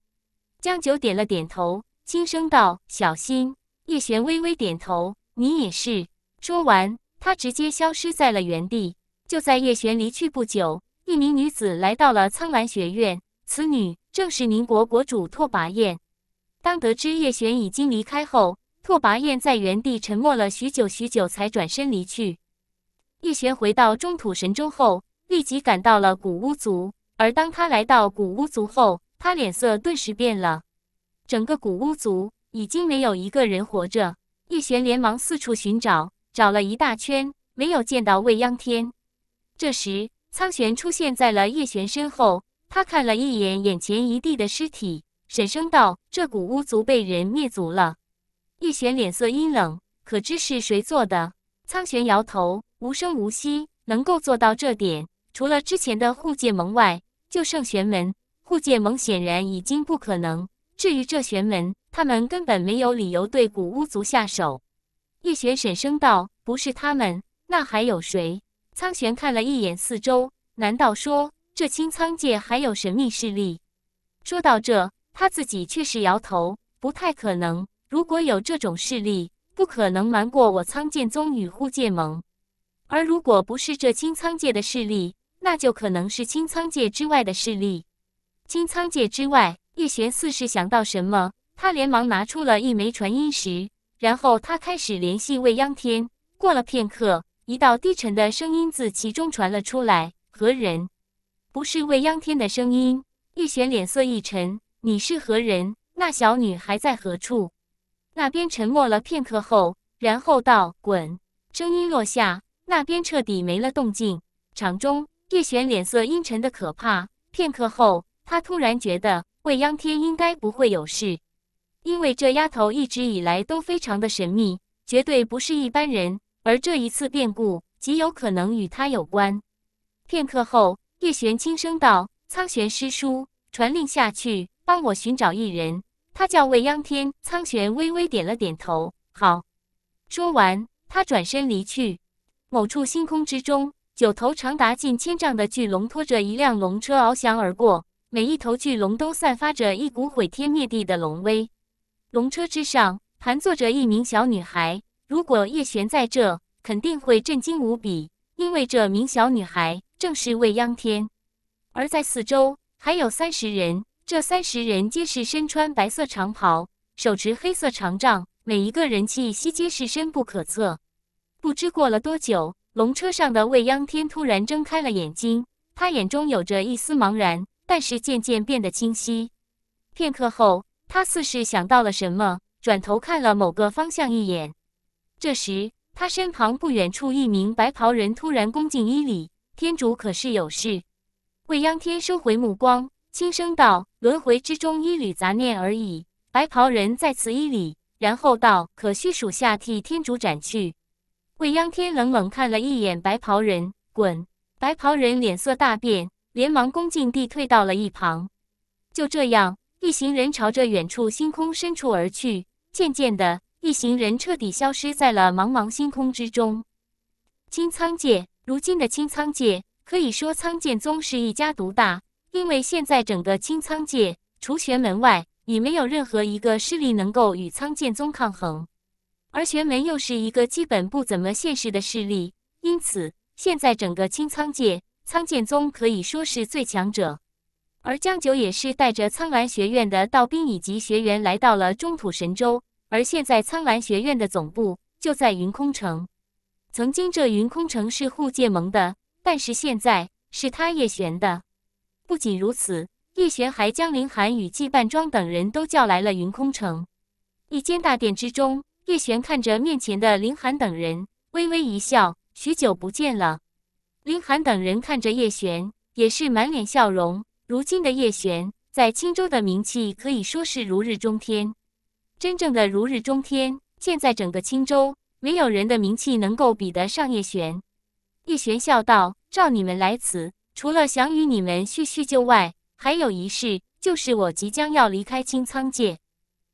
江九点了点头，轻声道：“小心。”叶璇微微点头：“你也是。”说完，他直接消失在了原地。就在叶璇离去不久，一名女子来到了苍兰学院，此女正是宁国国主拓跋燕。当得知叶璇已经离开后，拓跋燕在原地沉默了许久，许久才转身离去。叶璇回到中土神州后，立即赶到了古巫族。而当他来到古巫族后，他脸色顿时变了。整个古巫族已经没有一个人活着。叶璇连忙四处寻找，找了一大圈，没有见到未央天。这时，苍玄出现在了叶璇身后。他看了一眼眼前一地的尸体，沈声道：“这古巫族被人灭族了。”玉玄脸色阴冷，可知是谁做的？苍玄摇头，无声无息，能够做到这点，除了之前的护界盟外，就剩玄门。护界盟显然已经不可能。至于这玄门，他们根本没有理由对古巫族下手。玉玄沈声道：“不是他们，那还有谁？”苍玄看了一眼四周，难道说这青苍界还有神秘势力？说到这，他自己却是摇头，不太可能。如果有这种势力，不可能瞒过我苍剑宗与护界盟。而如果不是这青苍界的势力，那就可能是青苍界之外的势力。青苍界之外，叶璇似是想到什么，他连忙拿出了一枚传音石，然后他开始联系未央天。过了片刻，一道低沉的声音自其中传了出来：“何人？”不是未央天的声音，叶璇脸色一沉：“你是何人？那小女还在何处？”那边沉默了片刻后，然后道：“滚。”声音落下，那边彻底没了动静。场中，叶璇脸色阴沉的可怕。片刻后，他突然觉得未央天应该不会有事，因为这丫头一直以来都非常的神秘，绝对不是一般人。而这一次变故，极有可能与她有关。片刻后，叶璇轻声道：“苍玄师叔，传令下去，帮我寻找一人。”他叫未央天苍玄，微微点了点头。好，说完，他转身离去。某处星空之中，九头长达近千丈的巨龙拖着一辆龙车翱翔而过，每一头巨龙都散发着一股毁天灭地的龙威。龙车之上盘坐着一名小女孩，如果叶璇在这，肯定会震惊无比，因为这名小女孩正是未央天。而在四周，还有三十人。这三十人皆是身穿白色长袍，手持黑色长杖，每一个人气息皆是深不可测。不知过了多久，龙车上的未央天突然睁开了眼睛，他眼中有着一丝茫然，但是渐渐变得清晰。片刻后，他似是想到了什么，转头看了某个方向一眼。这时，他身旁不远处一名白袍人突然恭敬一礼：“天主可是有事？”未央天收回目光。轻声道：“轮回之中一缕杂念而已。”白袍人在此一礼，然后道：“可需属下替天主斩去？”未央天冷冷看了一眼白袍人，滚！白袍人脸色大变，连忙恭敬地退到了一旁。就这样，一行人朝着远处星空深处而去。渐渐的，一行人彻底消失在了茫茫星空之中。清苍界，如今的清苍界可以说，苍剑宗是一家独大。因为现在整个清仓界除玄门外，已没有任何一个势力能够与苍剑宗抗衡，而玄门又是一个基本不怎么现实的势力，因此现在整个清仓界，苍剑宗可以说是最强者。而江九也是带着苍兰学院的道兵以及学员来到了中土神州，而现在苍兰学院的总部就在云空城。曾经这云空城是护界盟的，但是现在是他叶玄的。不仅如此，叶璇还将林寒与纪半庄等人都叫来了云空城。一间大殿之中，叶璇看着面前的林寒等人，微微一笑：“许久不见了。”林寒等人看着叶璇，也是满脸笑容。如今的叶璇在青州的名气可以说是如日中天，真正的如日中天。现在整个青州，没有人的名气能够比得上叶璇。叶璇笑道：“照你们来此。”除了想与你们叙叙旧外，还有一事，就是我即将要离开清仓界。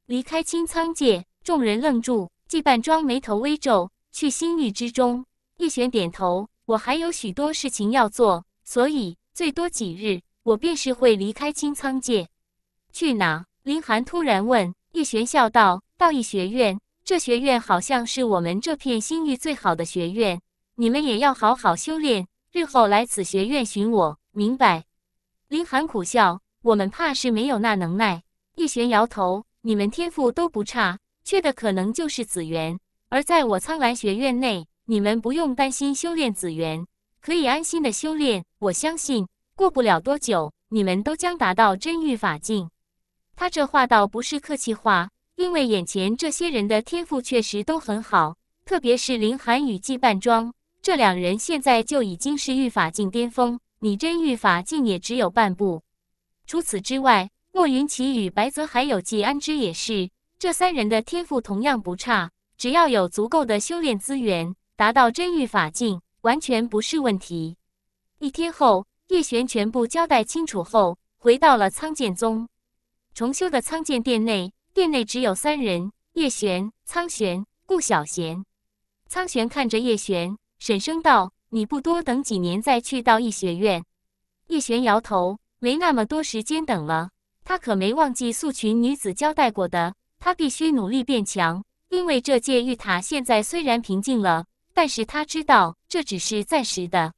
离开清仓界，众人愣住，季半庄眉头微皱。去星域之中，叶璇点头。我还有许多事情要做，所以最多几日，我便是会离开清仓界。去哪？林寒突然问。叶璇笑道：“道义学院，这学院好像是我们这片星域最好的学院，你们也要好好修炼。”日后来此学院寻我，明白？林寒苦笑，我们怕是没有那能耐。叶璇摇头，你们天赋都不差，缺的可能就是紫元。而在我苍兰学院内，你们不用担心修炼紫元，可以安心的修炼。我相信，过不了多久，你们都将达到真玉法境。他这话倒不是客气话，因为眼前这些人的天赋确实都很好，特别是林寒与季半庄。这两人现在就已经是御法境巅峰，你真御法境也只有半步。除此之外，莫云奇与白泽还有季安之也是，这三人的天赋同样不差，只要有足够的修炼资源，达到真御法境完全不是问题。一天后，叶璇全部交代清楚后，回到了苍剑宗重修的苍剑殿内。殿内只有三人：叶璇、苍玄、顾小贤。苍玄看着叶璇。沈声道：“你不多等几年再去到易学院？”叶璇摇头：“没那么多时间等了。”他可没忘记素裙女子交代过的，他必须努力变强，因为这界玉塔现在虽然平静了，但是他知道这只是暂时的，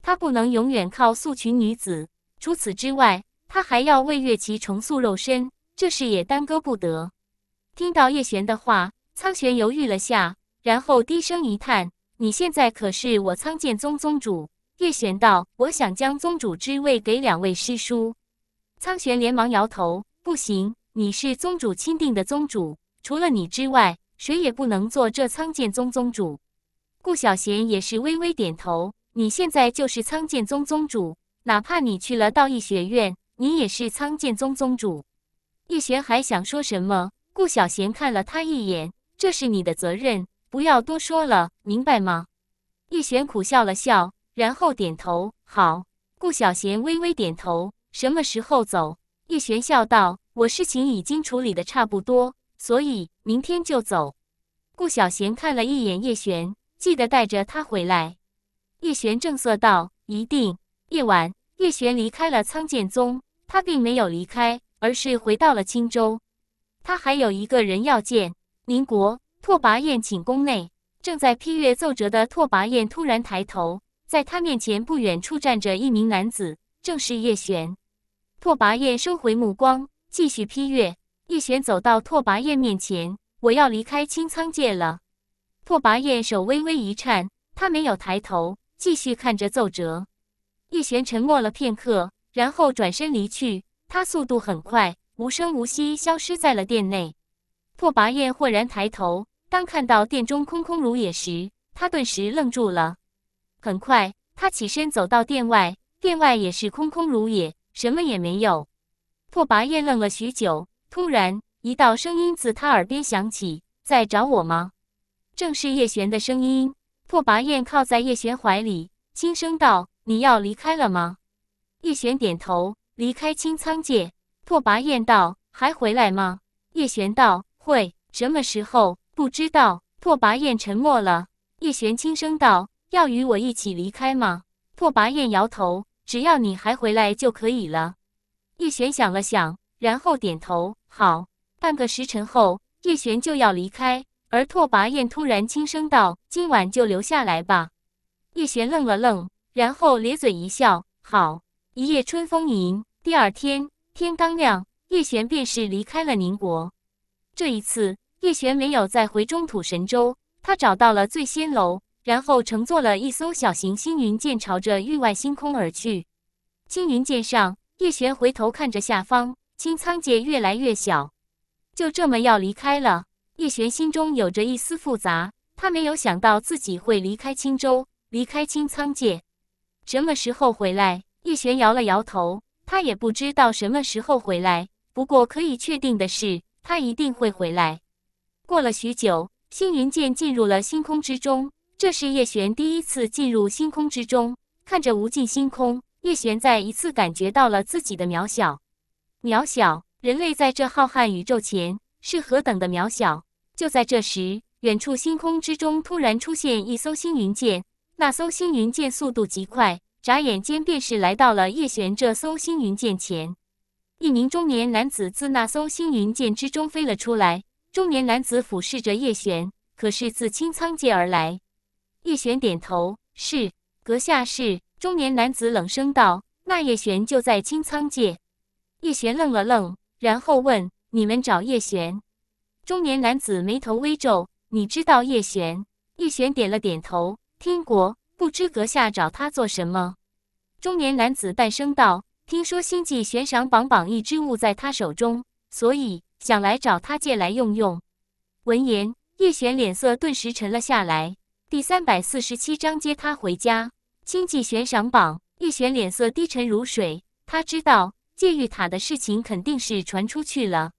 他不能永远靠素裙女子。除此之外，他还要为月琪重塑肉身，这事也耽搁不得。听到叶璇的话，苍玄犹豫了下，然后低声一叹。你现在可是我苍剑宗宗主，叶璇道。我想将宗主之位给两位师叔。苍玄连忙摇头，不行，你是宗主钦定的宗主，除了你之外，谁也不能做这苍剑宗宗主。顾小贤也是微微点头，你现在就是苍剑宗宗主，哪怕你去了道义学院，你也是苍剑宗宗主。叶璇还想说什么，顾小贤看了他一眼，这是你的责任。不要多说了，明白吗？叶璇苦笑了笑，然后点头。好，顾小贤微微点头。什么时候走？叶璇笑道：“我事情已经处理的差不多，所以明天就走。”顾小贤看了一眼叶璇，记得带着他回来。叶璇正色道：“一定。”夜晚，叶璇离开了苍剑宗。他并没有离开，而是回到了青州。他还有一个人要见宁国。拓跋燕寝宫内，正在批阅奏折的拓跋燕突然抬头，在他面前不远处站着一名男子，正是叶璇。拓跋燕收回目光，继续批阅。叶璇走到拓跋燕面前：“我要离开清仓界了。”拓跋燕手微微一颤，他没有抬头，继续看着奏折。叶璇沉默了片刻，然后转身离去。他速度很快，无声无息消失在了殿内。拓跋燕豁然抬头，当看到殿中空空如也时，他顿时愣住了。很快，他起身走到殿外，殿外也是空空如也，什么也没有。拓跋燕愣了许久，突然一道声音自他耳边响起：“在找我吗？”正是叶璇的声音。拓跋燕靠在叶璇怀里，轻声道：“你要离开了吗？”叶璇点头：“离开青苍界。”拓跋燕道：“还回来吗？”叶璇道。会什么时候？不知道。拓跋燕沉默了。叶璇轻声道：“要与我一起离开吗？”拓跋燕摇头：“只要你还回来就可以了。”叶璇想了想，然后点头：“好。”半个时辰后，叶璇就要离开，而拓跋燕突然轻声道：“今晚就留下来吧。”叶璇愣了愣，然后咧嘴一笑：“好。”一夜春风吟。第二天天刚亮，叶璇便是离开了宁国。这一次，叶璇没有再回中土神州，他找到了醉仙楼，然后乘坐了一艘小型星云舰，朝着域外星空而去。青云舰上，叶璇回头看着下方青苍界越来越小，就这么要离开了。叶璇心中有着一丝复杂，他没有想到自己会离开青州，离开青苍界。什么时候回来？叶璇摇了摇头，他也不知道什么时候回来。不过可以确定的是。他一定会回来。过了许久，星云剑进入了星空之中。这是叶璇第一次进入星空之中，看着无尽星空，叶璇再一次感觉到了自己的渺小。渺小，人类在这浩瀚宇宙前是何等的渺小。就在这时，远处星空之中突然出现一艘星云舰，那艘星云舰速度极快，眨眼间便是来到了叶璇这艘星云舰前。一名中年男子自那艘星云舰之中飞了出来。中年男子俯视着叶璇，可是自清苍界而来。叶璇点头：“是，阁下是。”中年男子冷声道：“那叶璇就在清苍界。”叶璇愣了愣，然后问：“你们找叶璇？”中年男子眉头微皱：“你知道叶璇？”叶璇点了点头：“听过，不知阁下找他做什么？”中年男子淡声道。听说星际悬赏榜榜一之物在他手中，所以想来找他借来用用。闻言，叶璇脸色顿时沉了下来。第三百四十七章接他回家。星际悬赏榜，叶璇脸色低沉如水。他知道戒玉塔的事情肯定是传出去了。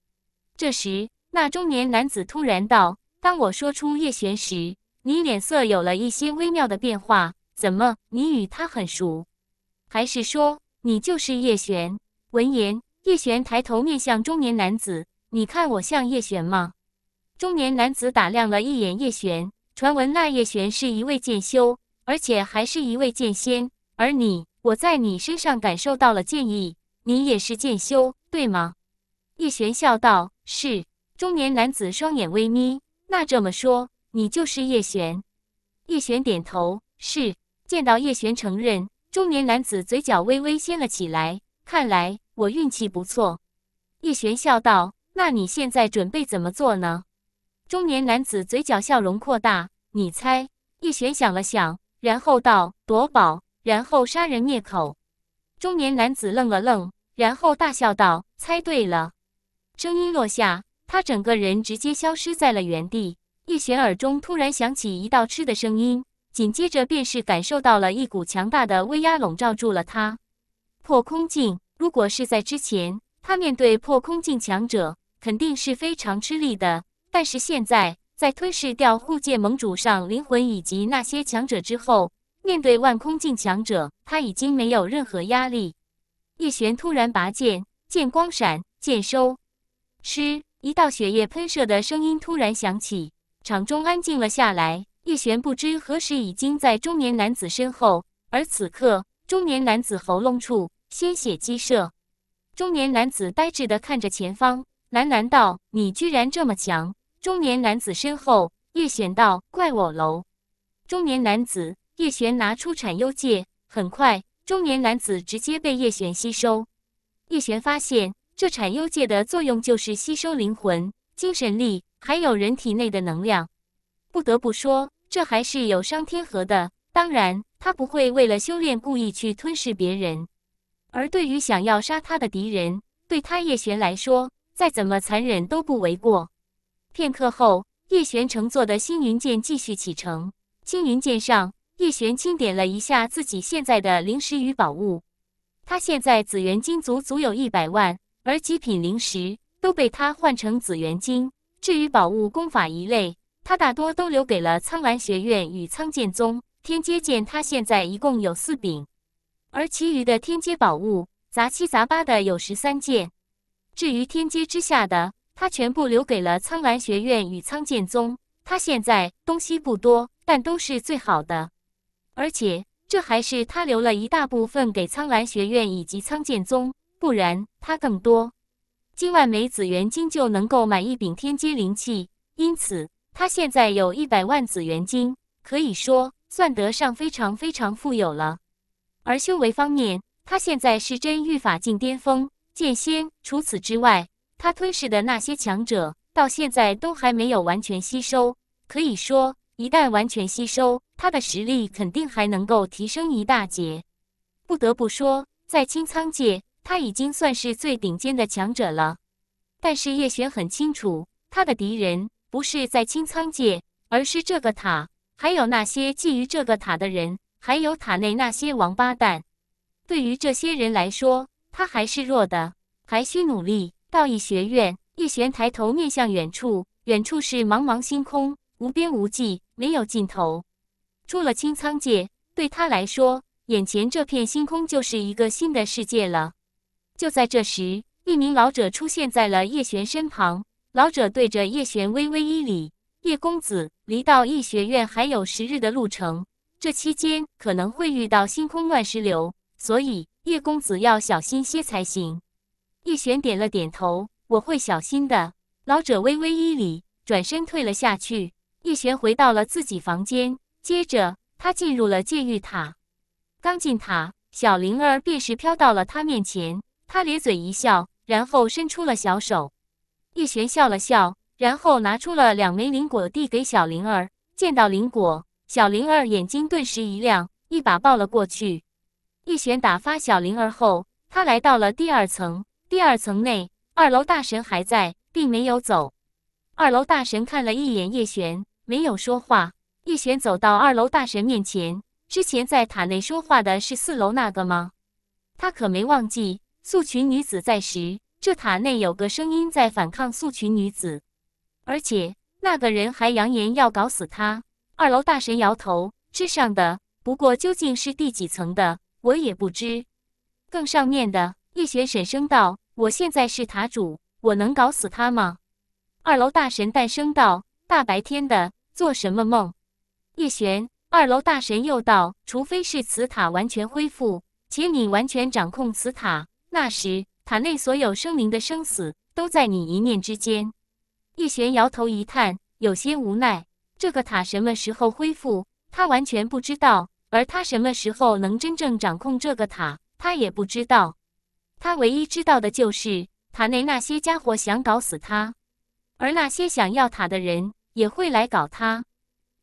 这时，那中年男子突然道：“当我说出叶璇时，你脸色有了一些微妙的变化。怎么，你与他很熟？还是说……”你就是叶璇。闻言，叶璇抬头面向中年男子：“你看我像叶璇吗？”中年男子打量了一眼叶璇，传闻那叶璇是一位剑修，而且还是一位剑仙。而你，我在你身上感受到了剑意，你也是剑修，对吗？”叶璇笑道：“是。”中年男子双眼微眯：“那这么说，你就是叶璇？”叶璇点头：“是。”见到叶璇承认。中年男子嘴角微微掀了起来，看来我运气不错。叶璇笑道：“那你现在准备怎么做呢？”中年男子嘴角笑容扩大，你猜？叶璇想了想，然后道：“夺宝，然后杀人灭口。”中年男子愣了愣，然后大笑道：“猜对了！”声音落下，他整个人直接消失在了原地。叶璇耳中突然响起一道吃的声音。紧接着便是感受到了一股强大的威压笼罩住了他。破空境，如果是在之前，他面对破空境强者肯定是非常吃力的。但是现在，在吞噬掉护界盟主上灵魂以及那些强者之后，面对万空境强者，他已经没有任何压力。叶璇突然拔剑，剑光闪，剑收。嗤，一道血液喷射的声音突然响起，场中安静了下来。叶璇不知何时已经在中年男子身后，而此刻中年男子喉咙处鲜血激射，中年男子呆滞地看着前方，喃喃道：“你居然这么强！”中年男子身后，叶璇道：“怪我喽。”中年男子，叶璇拿出产幽戒，很快中年男子直接被叶璇吸收。叶璇发现，这产幽戒的作用就是吸收灵魂、精神力，还有人体内的能量。不得不说。这还是有伤天和的。当然，他不会为了修炼故意去吞噬别人。而对于想要杀他的敌人，对他叶璇来说，再怎么残忍都不为过。片刻后，叶璇乘坐的星云剑继续启程。星云剑上，叶璇清点了一下自己现在的灵石与宝物。他现在紫元金足足有一百万，而极品灵石都被他换成紫元金。至于宝物、功法一类。他大多都留给了苍兰学院与苍剑宗。天阶剑，他现在一共有四柄，而其余的天阶宝物杂七杂八的有十三件。至于天阶之下的，他全部留给了苍兰学院与苍剑宗。他现在东西不多，但都是最好的。而且这还是他留了一大部分给苍兰学院以及苍剑宗，不然他更多。金万枚紫元金就能够买一柄天阶灵器，因此。他现在有一百万紫元晶，可以说算得上非常非常富有了。而修为方面，他现在是真御法境巅峰剑仙。除此之外，他吞噬的那些强者，到现在都还没有完全吸收。可以说，一旦完全吸收，他的实力肯定还能够提升一大截。不得不说，在清仓界，他已经算是最顶尖的强者了。但是叶璇很清楚，他的敌人。不是在清苍界，而是这个塔，还有那些觊觎这个塔的人，还有塔内那些王八蛋。对于这些人来说，他还是弱的，还需努力。道义学院，叶璇抬头面向远处，远处是茫茫星空，无边无际，没有尽头。出了清苍界，对他来说，眼前这片星空就是一个新的世界了。就在这时，一名老者出现在了叶璇身旁。老者对着叶璇微微一礼：“叶公子，离到易学院还有十日的路程，这期间可能会遇到星空乱石流，所以叶公子要小心些才行。”叶璇点了点头：“我会小心的。”老者微微一礼，转身退了下去。叶璇回到了自己房间，接着他进入了戒玉塔。刚进塔，小灵儿便是飘到了他面前。他咧嘴一笑，然后伸出了小手。叶璇笑了笑，然后拿出了两枚灵果，递给小灵儿。见到灵果，小灵儿眼睛顿时一亮，一把抱了过去。叶璇打发小灵儿后，他来到了第二层。第二层内，二楼大神还在，并没有走。二楼大神看了一眼叶璇，没有说话。叶璇走到二楼大神面前，之前在塔内说话的是四楼那个吗？他可没忘记素裙女子在时。这塔内有个声音在反抗素裙女子，而且那个人还扬言要搞死他。二楼大神摇头：“之上的，不过究竟是第几层的，我也不知。”更上面的叶璇沉声道：“我现在是塔主，我能搞死他吗？”二楼大神淡声道：“大白天的，做什么梦？”叶璇，二楼大神又道：“除非是此塔完全恢复，且你完全掌控此塔，那时。”塔内所有生灵的生死都在你一念之间。叶璇摇头一叹，有些无奈。这个塔什么时候恢复，他完全不知道；而他什么时候能真正掌控这个塔，他也不知道。他唯一知道的就是塔内那些家伙想搞死他，而那些想要塔的人也会来搞他。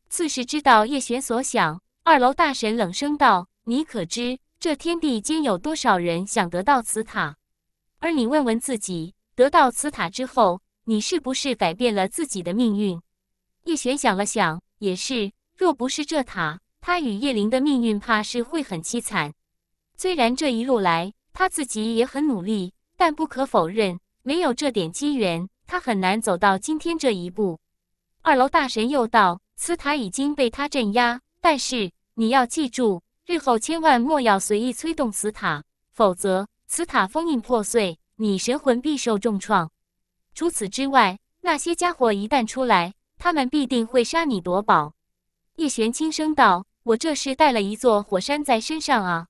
此时知道叶璇所想，二楼大神冷声道：“你可知这天地间有多少人想得到此塔？”而你问问自己，得到此塔之后，你是不是改变了自己的命运？叶璇想了想，也是。若不是这塔，他与叶灵的命运怕是会很凄惨。虽然这一路来他自己也很努力，但不可否认，没有这点机缘，他很难走到今天这一步。二楼大神又道：“此塔已经被他镇压，但是你要记住，日后千万莫要随意催动此塔，否则。”此塔封印破碎，你神魂必受重创。除此之外，那些家伙一旦出来，他们必定会杀你夺宝。”叶璇轻声道，“我这是带了一座火山在身上啊！”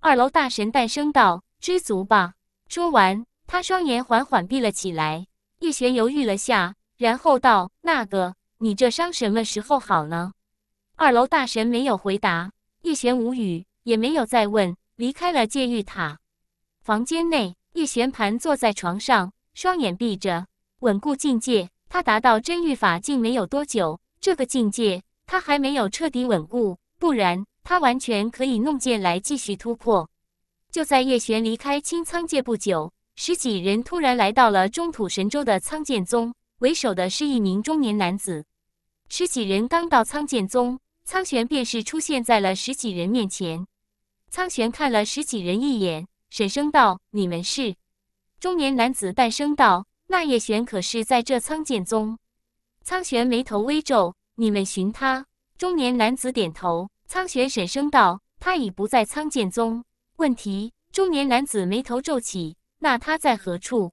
二楼大神诞生道：“知足吧。”说完，他双眼缓缓闭了起来。叶璇犹豫了下，然后道：“那个，你这伤什么时候好呢？”二楼大神没有回答。叶璇无语，也没有再问，离开了戒玉塔。房间内，叶璇盘坐在床上，双眼闭着，稳固境界。他达到真玉法境没有多久，这个境界他还没有彻底稳固，不然他完全可以弄剑来继续突破。就在叶璇离开清苍界不久，十几人突然来到了中土神州的苍剑宗，为首的是一名中年男子。十几人刚到苍剑宗，苍玄便是出现在了十几人面前。苍玄看了十几人一眼。沈生道：“你们是？”中年男子淡声道：“那叶璇可是在这苍剑宗？”苍玄眉头微皱：“你们寻他？”中年男子点头。苍玄沈声道：“他已不在苍剑宗。”问题。中年男子眉头皱起：“那他在何处？”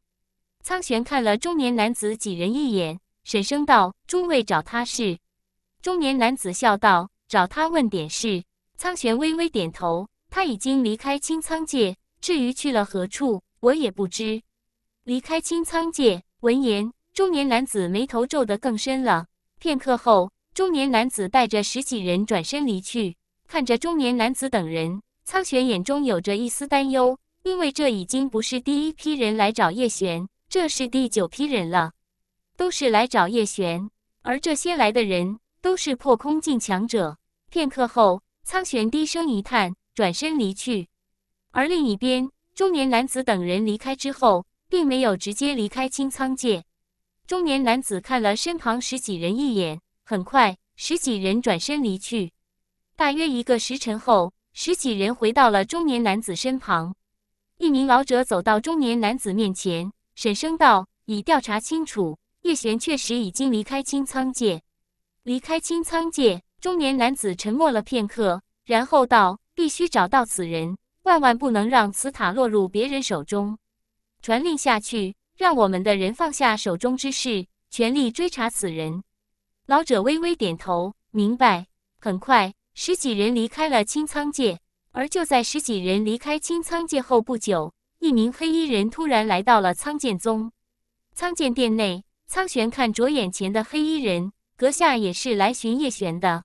苍玄看了中年男子几人一眼，沈声道：“诸位找他是？”中年男子笑道：“找他问点事。”苍玄微微点头：“他已经离开青苍界。”至于去了何处，我也不知。离开青苍界，闻言，中年男子眉头皱得更深了。片刻后，中年男子带着十几人转身离去。看着中年男子等人，苍玄眼中有着一丝担忧，因为这已经不是第一批人来找叶璇，这是第九批人了，都是来找叶璇。而这些来的人都是破空境强者。片刻后，苍玄低声一叹，转身离去。而另一边，中年男子等人离开之后，并没有直接离开清仓界。中年男子看了身旁十几人一眼，很快，十几人转身离去。大约一个时辰后，十几人回到了中年男子身旁。一名老者走到中年男子面前，沈声道：“已调查清楚，叶璇确实已经离开清仓界。”离开清仓界。中年男子沉默了片刻，然后道：“必须找到此人。”万万不能让此塔落入别人手中，传令下去，让我们的人放下手中之事，全力追查此人。老者微微点头，明白。很快，十几人离开了清苍界。而就在十几人离开清苍界后不久，一名黑衣人突然来到了苍剑宗。苍剑殿内，苍玄看着眼前的黑衣人，阁下也是来寻叶璇的。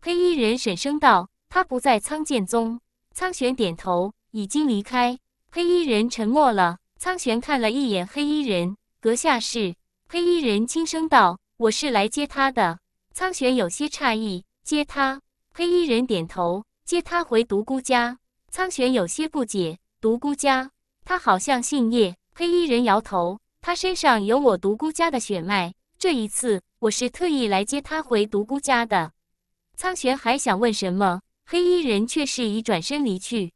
黑衣人沈声道：“他不在苍剑宗。”苍玄点头，已经离开。黑衣人沉默了。苍玄看了一眼黑衣人，阁下是？黑衣人轻声道：“我是来接他的。”苍玄有些诧异，接他？黑衣人点头，接他回独孤家。苍玄有些不解，独孤家？他好像姓叶。黑衣人摇头，他身上有我独孤家的血脉。这一次，我是特意来接他回独孤家的。苍玄还想问什么？黑衣人却是已转身离去。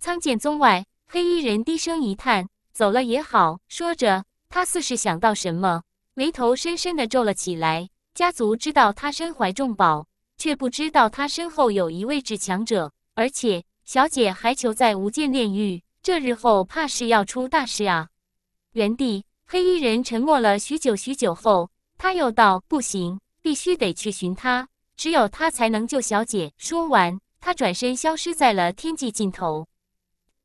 苍剑宗外，黑衣人低声一叹：“走了也好。”说着，他似是想到什么，眉头深深的皱了起来。家族知道他身怀重宝，却不知道他身后有一位至强者，而且小姐还囚在无间炼狱，这日后怕是要出大事啊！原地，黑衣人沉默了许久许久后，他又道：“不行，必须得去寻他。”只有他才能救小姐。说完，他转身消失在了天际尽头。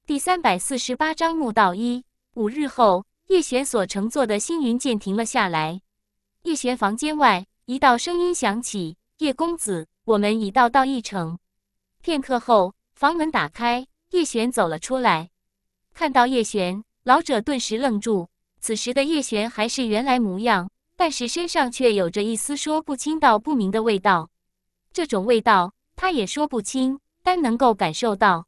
第三百四十八章墓道一。五日后，叶璇所乘坐的星云舰停了下来。叶璇房间外，一道声音响起：“叶公子，我们已到道一城。”片刻后，房门打开，叶璇走了出来。看到叶璇，老者顿时愣住。此时的叶璇还是原来模样，但是身上却有着一丝说不清道不明的味道。这种味道，他也说不清，但能够感受到。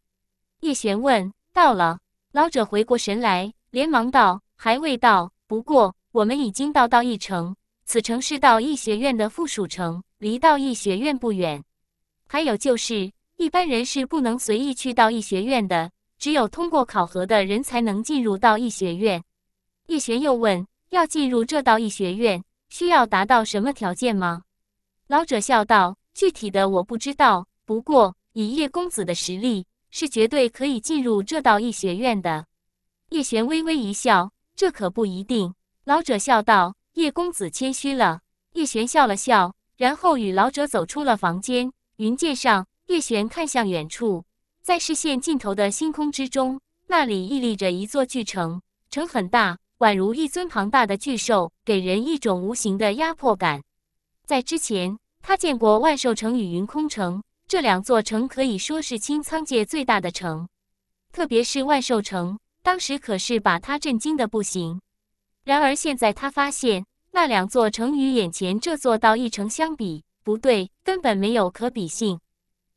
叶璇问：“到了？”老者回过神来，连忙道：“还未到，不过我们已经到到一城。此城是道义学院的附属城，离道义学院不远。还有就是，一般人是不能随意去道义学院的，只有通过考核的人才能进入道义学院。”叶璇又问：“要进入这道义学院，需要达到什么条件吗？”老者笑道。具体的我不知道，不过以叶公子的实力，是绝对可以进入这道义学院的。叶璇微微一笑：“这可不一定。”老者笑道：“叶公子谦虚了。”叶璇笑了笑，然后与老者走出了房间。云界上，叶璇看向远处，在视线尽头的星空之中，那里屹立着一座巨城，城很大，宛如一尊庞大的巨兽，给人一种无形的压迫感。在之前。他见过万寿城与云空城这两座城，可以说是青苍界最大的城，特别是万寿城，当时可是把他震惊的不行。然而现在他发现，那两座城与眼前这座道义城相比，不对，根本没有可比性。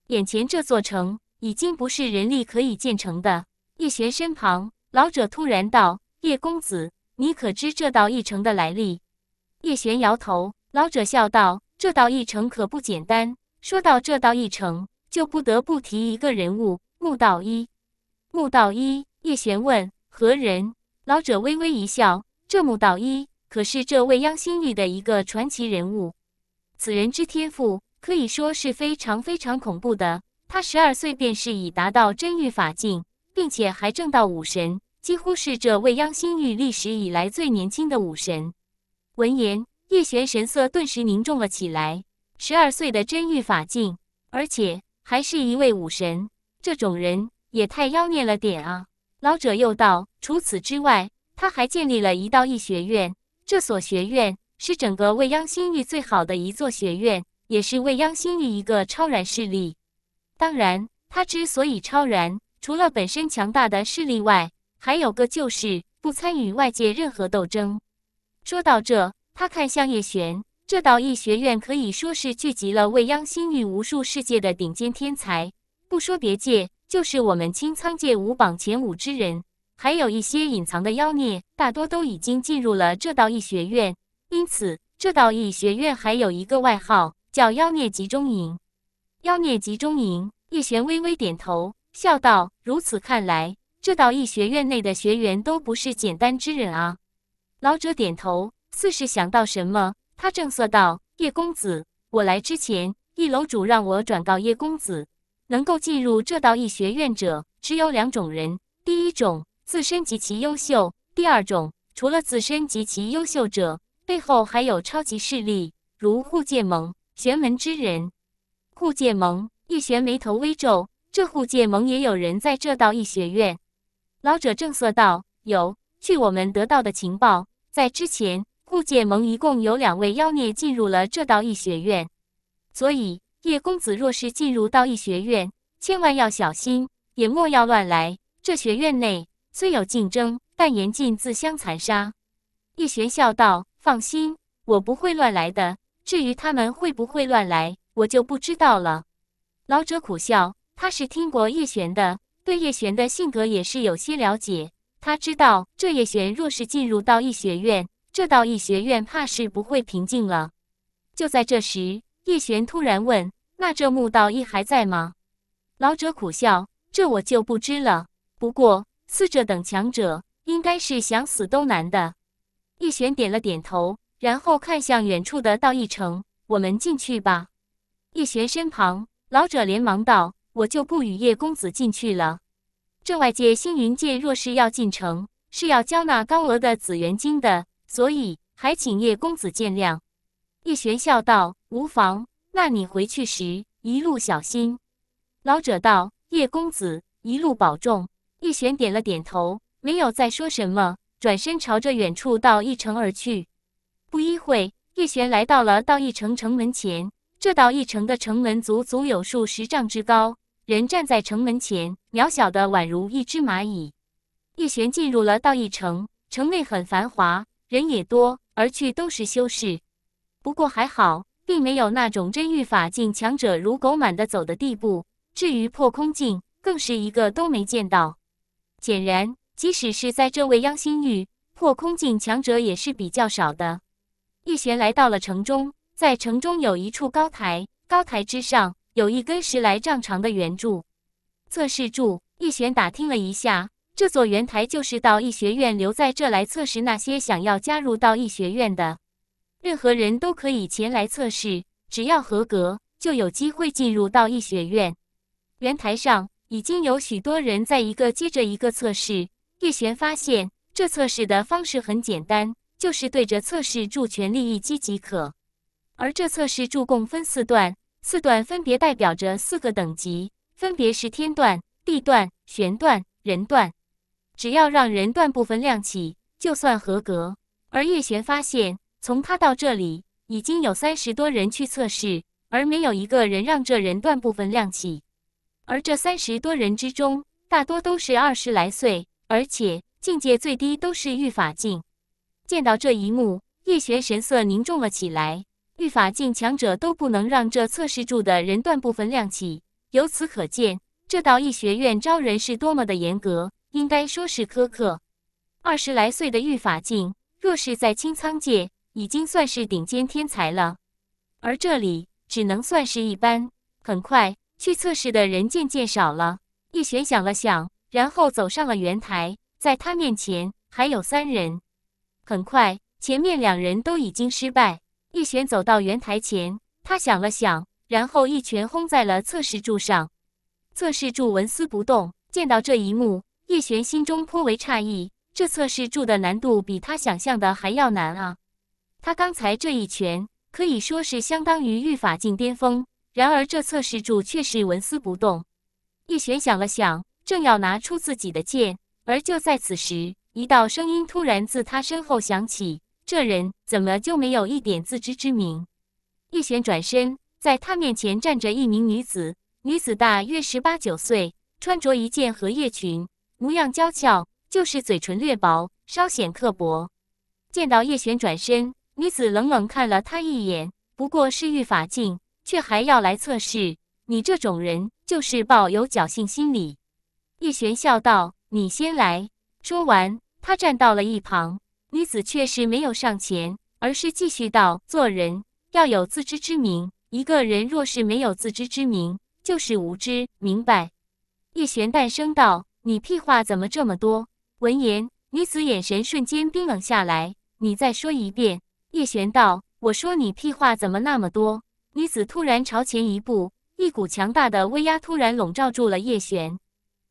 眼前这座城已经不是人力可以建成的。叶璇身旁，老者突然道：“叶公子，你可知这道义城的来历？”叶璇摇头，老者笑道。这道一程可不简单。说到这道一程，就不得不提一个人物——木道一。木道一，叶璇问何人？老者微微一笑：“这木道一可是这未央星域的一个传奇人物。此人之天赋可以说是非常非常恐怖的。他十二岁便是已达到真玉法境，并且还正道武神，几乎是这未央星域历史以来最年轻的武神。”闻言。叶璇神色顿时凝重了起来。十二岁的真玉法境，而且还是一位武神，这种人也太妖孽了点啊！老者又道：“除此之外，他还建立了一道一学院。这所学院是整个未央星域最好的一座学院，也是未央星域一个超然势力。当然，他之所以超然，除了本身强大的势力外，还有个就是不参与外界任何斗争。”说到这。他看向叶璇，这道义学院可以说是聚集了未央星域无数世界的顶尖天才。不说别界，就是我们清苍界五榜前五之人，还有一些隐藏的妖孽，大多都已经进入了这道义学院。因此，这道义学院还有一个外号叫“妖孽集中营”。妖孽集中营。叶璇微微点头，笑道：“如此看来，这道义学院内的学员都不是简单之人啊。”老者点头。似是想到什么，他正色道：“叶公子，我来之前，易楼主让我转告叶公子，能够进入这道义学院者，只有两种人：第一种自身极其优秀；第二种，除了自身极其优秀者，背后还有超级势力，如护界盟、玄门之人。”护界盟，一玄眉头微皱：“这护界盟也有人在这道义学院？”老者正色道：“有，据我们得到的情报，在之前。”顾剑盟一共有两位妖孽进入了这道义学院，所以叶公子若是进入道义学院，千万要小心，也莫要乱来。这学院内虽有竞争，但严禁自相残杀。叶玄笑道：“放心，我不会乱来的。至于他们会不会乱来，我就不知道了。”老者苦笑：“他是听过叶璇的，对叶璇的性格也是有些了解。他知道，这叶璇若是进入道义学院，”这道义学院怕是不会平静了。就在这时，叶璇突然问：“那这墓道义还在吗？”老者苦笑：“这我就不知了。不过四者等强者，应该是想死都难的。”叶璇点了点头，然后看向远处的道义城：“我们进去吧。”叶璇身旁，老者连忙道：“我就不与叶公子进去了。这外界星云界，若是要进城，是要交纳高额的紫元金的。”所以，还请叶公子见谅。”叶璇笑道，“无妨，那你回去时一路小心。”老者道：“叶公子一路保重。”叶璇点了点头，没有再说什么，转身朝着远处道义城而去。不一会，叶璇来到了道义城城门前。这道义城的城门足足有数十丈之高，人站在城门前，渺小的宛如一只蚂蚁。叶璇进入了道义城，城内很繁华。人也多，而去都是修士。不过还好，并没有那种真御法境强者如狗满的走的地步。至于破空境，更是一个都没见到。显然，即使是在这未央星域，破空境强者也是比较少的。叶璇来到了城中，在城中有一处高台，高台之上有一根十来丈长的圆柱，测试柱。叶璇打听了一下。这座圆台就是道义学院留在这来测试那些想要加入道义学院的，任何人都可以前来测试，只要合格就有机会进入道义学院。圆台上已经有许多人在一个接着一个测试。叶璇发现，这测试的方式很简单，就是对着测试柱全力一击即可。而这测试柱共分四段，四段分别代表着四个等级，分别是天段、地段、玄段、人段。只要让人段部分亮起，就算合格。而叶璇发现，从他到这里，已经有三十多人去测试，而没有一个人让这人段部分亮起。而这三十多人之中，大多都是二十来岁，而且境界最低都是御法境。见到这一幕，叶璇神色凝重了起来。御法境强者都不能让这测试住的人段部分亮起，由此可见，这道医学院招人是多么的严格。应该说是苛刻。二十来岁的御法境，若是在清苍界，已经算是顶尖天才了，而这里只能算是一般。很快，去测试的人渐渐少了。叶璇想了想，然后走上了圆台。在他面前还有三人。很快，前面两人都已经失败。叶璇走到圆台前，他想了想，然后一拳轰在了测试柱上。测试柱纹丝不动。见到这一幕。叶璇心中颇为诧异，这测试柱的难度比他想象的还要难啊！他刚才这一拳可以说是相当于御法境巅峰，然而这测试柱却是纹丝不动。叶璇想了想，正要拿出自己的剑，而就在此时，一道声音突然自他身后响起：“这人怎么就没有一点自知之明？”叶璇转身，在他面前站着一名女子，女子大约十八九岁，穿着一件荷叶裙。模样娇俏，就是嘴唇略薄，稍显刻薄。见到叶璇转身，女子冷冷看了他一眼。不过是御法境，却还要来测试你这种人，就是抱有侥幸心理。叶璇笑道：“你先来。”说完，他站到了一旁。女子却是没有上前，而是继续道：“做人要有自知之明。一个人若是没有自知之明，就是无知。明白？”叶璇淡声道。你屁话怎么这么多？闻言，女子眼神瞬间冰冷下来。你再说一遍。叶璇道：“我说你屁话怎么那么多？”女子突然朝前一步，一股强大的威压突然笼罩住了叶璇。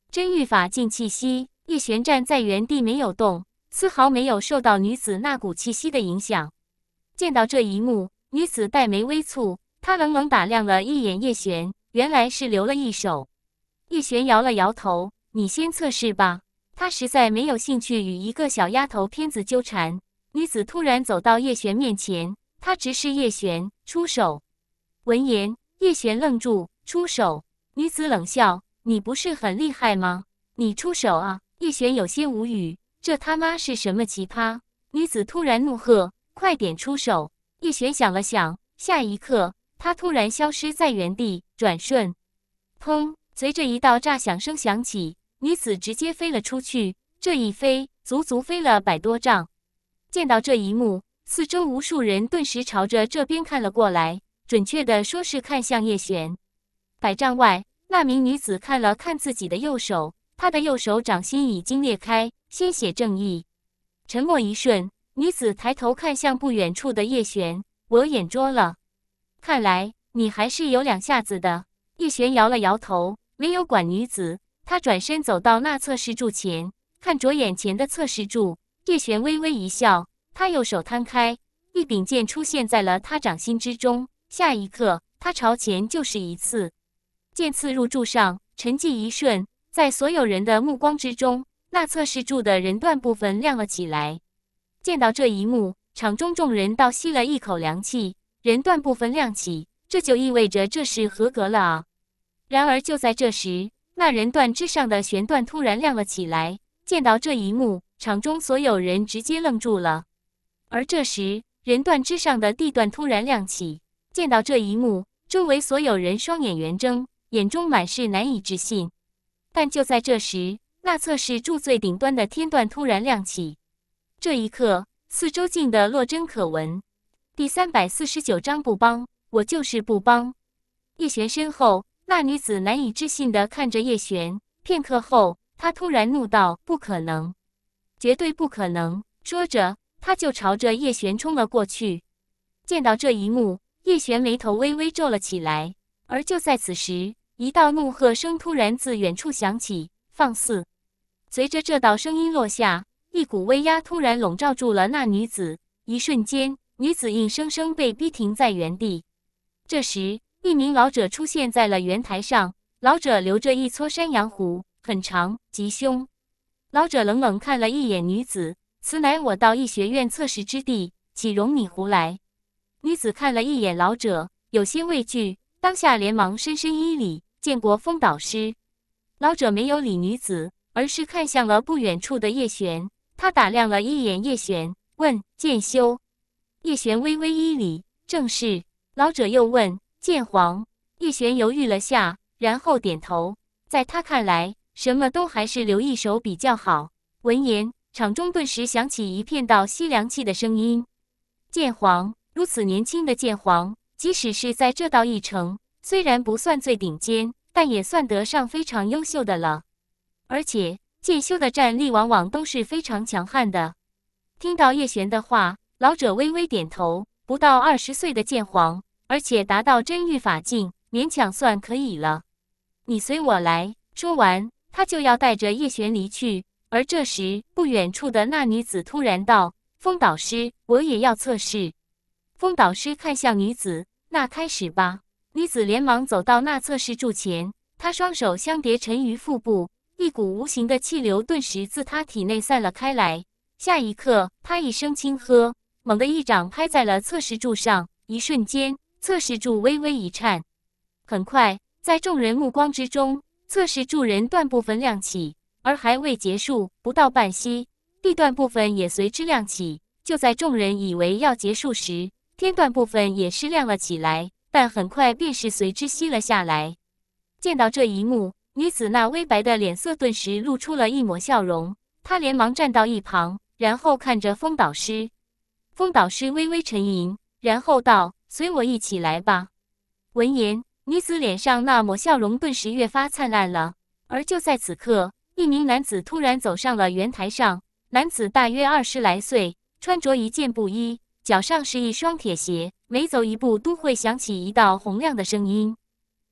真御法境气息，叶璇站在原地没有动，丝毫没有受到女子那股气息的影响。见到这一幕，女子黛眉微蹙，她冷冷打量了一眼叶璇，原来是留了一手。叶璇摇了摇头。你先测试吧，他实在没有兴趣与一个小丫头片子纠缠。女子突然走到叶璇面前，她直视叶璇，出手。闻言，叶璇愣住，出手。女子冷笑：“你不是很厉害吗？你出手啊！”叶璇有些无语，这他妈是什么奇葩？女子突然怒喝：“快点出手！”叶璇想了想，下一刻，她突然消失在原地，转瞬，砰。随着一道炸响声响起，女子直接飞了出去。这一飞，足足飞了百多丈。见到这一幕，四周无数人顿时朝着这边看了过来，准确的说是看向叶璇。百丈外，那名女子看了看自己的右手，她的右手掌心已经裂开，鲜血正溢。沉默一瞬，女子抬头看向不远处的叶璇：“我眼拙了，看来你还是有两下子的。”叶璇摇了摇头。没有管女子，他转身走到那测试柱前，看着眼前的测试柱，叶璇微微一笑。他右手摊开，一柄剑出现在了他掌心之中。下一刻，他朝前就是一刺，剑刺入柱上，沉寂一瞬，在所有人的目光之中，那测试柱的人段部分亮了起来。见到这一幕，场中众人倒吸了一口凉气。人段部分亮起，这就意味着这是合格了啊！然而，就在这时，那人段之上的悬段突然亮了起来。见到这一幕，场中所有人直接愣住了。而这时，人段之上的地段突然亮起。见到这一幕，周围所有人双眼圆睁，眼中满是难以置信。但就在这时，那侧是柱最顶端的天段突然亮起。这一刻，四周静的落针可闻。第三百四十九章不帮我就是不帮。叶璇身后。那女子难以置信的看着叶璇，片刻后，她突然怒道：“不可能，绝对不可能！”说着，她就朝着叶璇冲了过去。见到这一幕，叶璇眉头微微皱了起来。而就在此时，一道怒喝声突然自远处响起：“放肆！”随着这道声音落下，一股威压突然笼罩住了那女子，一瞬间，女子硬生生被逼停在原地。这时，一名老者出现在了圆台上，老者留着一撮山羊胡，很长，极凶。老者冷冷看了一眼女子，此乃我道义学院测试之地，岂容你胡来？女子看了一眼老者，有些畏惧，当下连忙深深一礼，见过风导师。老者没有理女子，而是看向了不远处的叶璇。他打量了一眼叶璇，问：“剑修？”叶璇微微一礼，正是。老者又问。剑皇叶璇犹豫了下，然后点头。在他看来，什么都还是留一手比较好。闻言，场中顿时响起一片道吸凉气的声音。剑皇如此年轻的剑皇，即使是在这道一城，虽然不算最顶尖，但也算得上非常优秀的了。而且剑修的战力往往都是非常强悍的。听到叶璇的话，老者微微点头。不到二十岁的剑皇。而且达到真玉法境，勉强算可以了。你随我来。”说完，他就要带着叶璇离去。而这时，不远处的那女子突然道：“风导师，我也要测试。”风导师看向女子：“那开始吧。”女子连忙走到那测试柱前，她双手相叠，沉于腹部，一股无形的气流顿时自她体内散了开来。下一刻，她一声轻喝，猛地一掌拍在了测试柱上，一瞬间。测试柱微微一颤，很快，在众人目光之中，测试柱人段部分亮起，而还未结束，不到半息，地段部分也随之亮起。就在众人以为要结束时，天段部分也是亮了起来，但很快便是随之熄了下来。见到这一幕，女子那微白的脸色顿时露出了一抹笑容，她连忙站到一旁，然后看着风导师。风导师微微沉吟，然后道。随我一起来吧！闻言，女子脸上那抹笑容顿时越发灿烂了。而就在此刻，一名男子突然走上了圆台上。男子大约二十来岁，穿着一件布衣，脚上是一双铁鞋，每走一步都会响起一道洪亮的声音。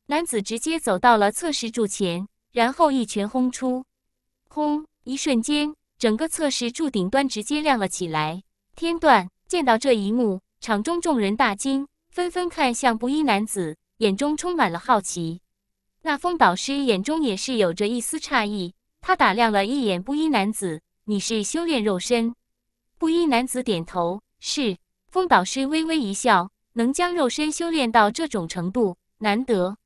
男子直接走到了测试柱前，然后一拳轰出，轰！一瞬间，整个测试柱顶端直接亮了起来。天段见到这一幕。场中众人大惊，纷纷看向布衣男子，眼中充满了好奇。那风导师眼中也是有着一丝诧异，他打量了一眼布衣男子：“你是修炼肉身？”布衣男子点头：“是。”风导师微微一笑：“能将肉身修炼到这种程度，难得，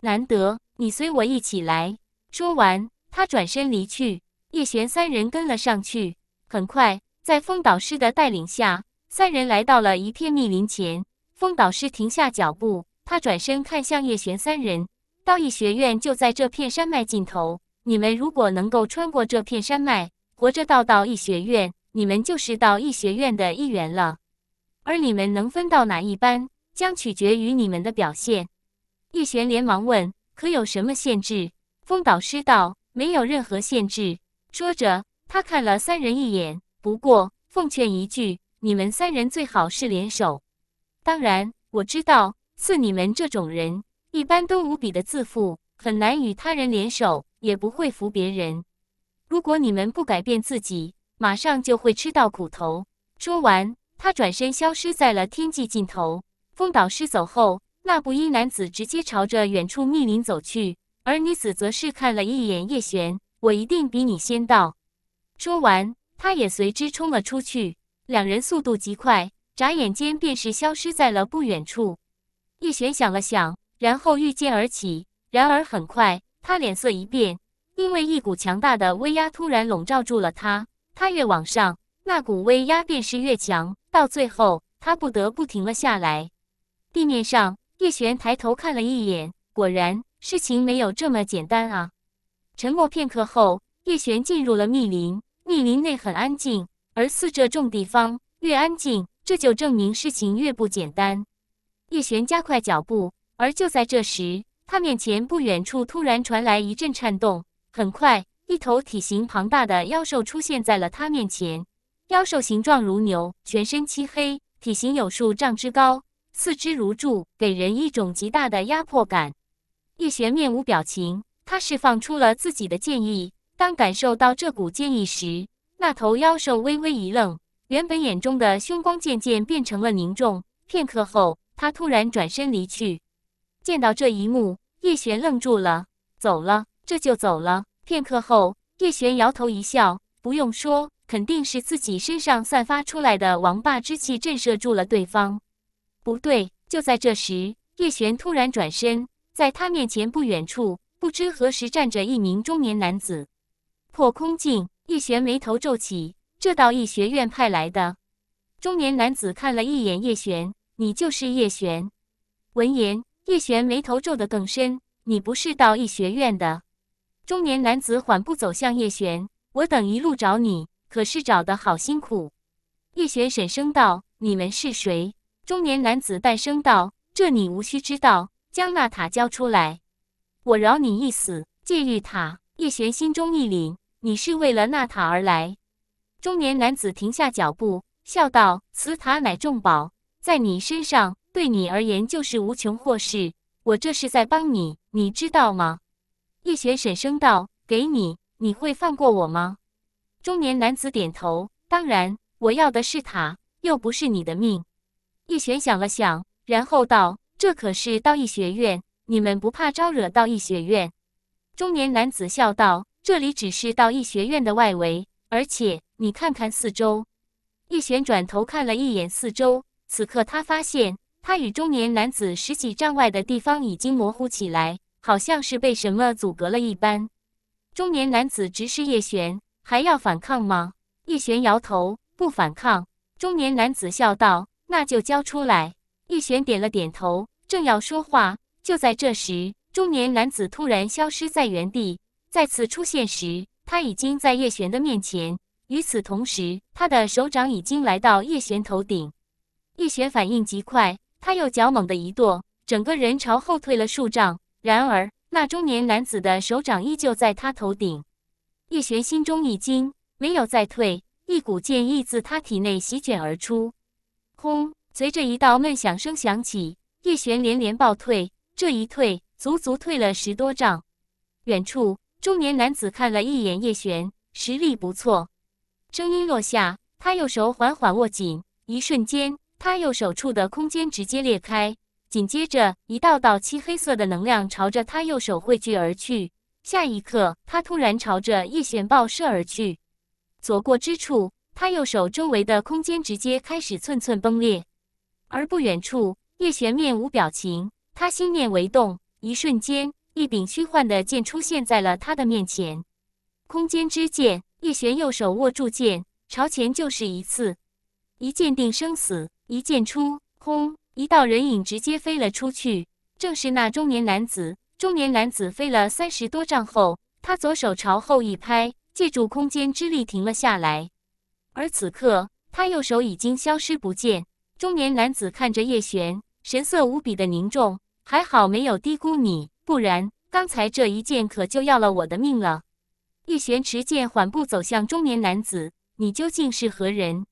难得。你随我一起来。”说完，他转身离去。叶璇三人跟了上去。很快，在风导师的带领下。三人来到了一片密林前，风导师停下脚步，他转身看向叶璇三人。道义学院就在这片山脉尽头，你们如果能够穿过这片山脉，活着到道义学院，你们就是道义学院的一员了。而你们能分到哪一班，将取决于你们的表现。叶璇连忙问：“可有什么限制？”风导师道：“没有任何限制。”说着，他看了三人一眼，不过奉劝一句。你们三人最好是联手。当然，我知道似你们这种人，一般都无比的自负，很难与他人联手，也不会服别人。如果你们不改变自己，马上就会吃到苦头。说完，他转身消失在了天际尽头。风导师走后，那布衣男子直接朝着远处密林走去，而女子则是看了一眼叶璇：“我一定比你先到。”说完，他也随之冲了出去。两人速度极快，眨眼间便是消失在了不远处。叶璇想了想，然后御剑而起。然而很快，他脸色一变，因为一股强大的威压突然笼罩住了他。他越往上，那股威压便是越强，到最后，他不得不停了下来。地面上，叶璇抬头看了一眼，果然，事情没有这么简单啊。沉默片刻后，叶璇进入了密林。密林内很安静。而四这种地方越安静，这就证明事情越不简单。叶璇加快脚步，而就在这时，他面前不远处突然传来一阵颤动，很快，一头体型庞大的妖兽出现在了他面前。妖兽形状如牛，全身漆黑，体型有数丈之高，四肢如柱，给人一种极大的压迫感。叶璇面无表情，他释放出了自己的剑意。当感受到这股剑意时，那头妖兽微微一愣，原本眼中的凶光渐渐变成了凝重。片刻后，他突然转身离去。见到这一幕，叶璇愣住了：“走了，这就走了。”片刻后，叶璇摇头一笑：“不用说，肯定是自己身上散发出来的王霸之气震慑住了对方。”不对，就在这时，叶璇突然转身，在他面前不远处，不知何时站着一名中年男子。破空镜。叶璇眉头皱起，这道义学院派来的中年男子看了一眼叶璇：“你就是叶璇？”闻言，叶璇眉头皱得更深：“你不是道义学院的。”中年男子缓步走向叶璇：“我等一路找你，可是找得好辛苦。”叶璇沈声道：“你们是谁？”中年男子淡声道：“这你无需知道。”将那塔交出来，我饶你一死。戒玉塔。叶璇心中一凛。你是为了纳塔而来？中年男子停下脚步，笑道：“此塔乃重宝，在你身上，对你而言就是无穷祸事。我这是在帮你，你知道吗？”叶璇沈声道：“给你，你会放过我吗？”中年男子点头：“当然，我要的是塔，又不是你的命。”叶璇想了想，然后道：“这可是道义学院，你们不怕招惹道义学院？”中年男子笑道。这里只是到医学院的外围，而且你看看四周。叶璇转头看了一眼四周，此刻他发现他与中年男子十几丈外的地方已经模糊起来，好像是被什么阻隔了一般。中年男子直视叶璇，还要反抗吗？叶璇摇头，不反抗。中年男子笑道：“那就交出来。”叶璇点了点头，正要说话，就在这时，中年男子突然消失在原地。再次出现时，他已经在叶璇的面前。与此同时，他的手掌已经来到叶璇头顶。叶璇反应极快，他又脚猛地一跺，整个人朝后退了数丈。然而，那中年男子的手掌依旧在他头顶。叶璇心中一惊，没有再退，一股剑意自他体内席卷而出。轰！随着一道闷响声响起，叶璇连连暴退，这一退足足退了十多丈。远处。中年男子看了一眼叶璇，实力不错。声音落下，他右手缓缓握紧，一瞬间，他右手处的空间直接裂开，紧接着一道道漆黑色的能量朝着他右手汇聚而去。下一刻，他突然朝着叶璇爆射而去，所过之处，他右手周围的空间直接开始寸寸崩裂。而不远处，叶璇面无表情，他心念为动，一瞬间。一柄虚幻的剑出现在了他的面前，空间之剑。叶璇右手握住剑，朝前就是一次，一剑定生死。一剑出，轰！一道人影直接飞了出去，正是那中年男子。中年男子飞了三十多丈后，他左手朝后一拍，借助空间之力停了下来。而此刻，他右手已经消失不见。中年男子看着叶璇，神色无比的凝重，还好没有低估你。不然，刚才这一剑可就要了我的命了。叶璇持剑缓步走向中年男子：“你究竟是何人？”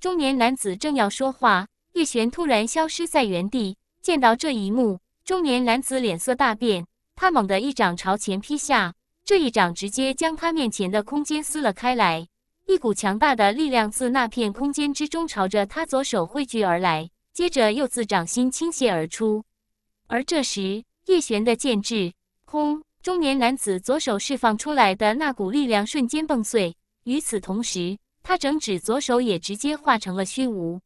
中年男子正要说话，叶璇突然消失在原地。见到这一幕，中年男子脸色大变，他猛地一掌朝前劈下，这一掌直接将他面前的空间撕了开来。一股强大的力量自那片空间之中朝着他左手汇聚而来，接着又自掌心倾斜而出。而这时，叶璇的剑至空，中年男子左手释放出来的那股力量瞬间崩碎。与此同时，他整指左手也直接化成了虚无。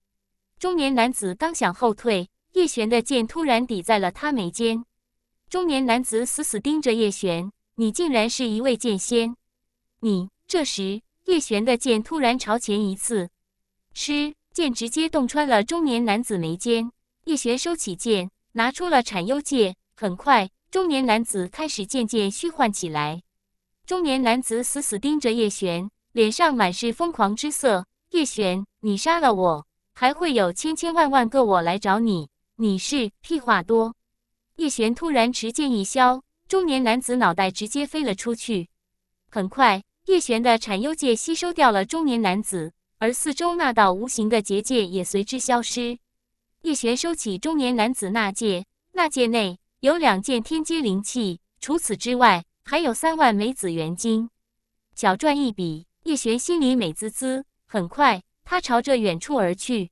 中年男子刚想后退，叶璇的剑突然抵在了他眉间。中年男子死死盯着叶璇：“你竟然是一位剑仙！”你这时，叶璇的剑突然朝前一刺，嗤！剑直接洞穿了中年男子眉间。叶璇收起剑，拿出了产幽戒。很快，中年男子开始渐渐虚幻起来。中年男子死死盯着叶璇，脸上满是疯狂之色。叶璇，你杀了我，还会有千千万万个我来找你。你是屁话多。叶璇突然持剑一削，中年男子脑袋直接飞了出去。很快，叶璇的产幽界吸收掉了中年男子，而四周那道无形的结界也随之消失。叶璇收起中年男子那戒，那戒内。有两件天阶灵器，除此之外还有三万枚紫元晶。小赚一笔。叶璇心里美滋滋。很快，他朝着远处而去。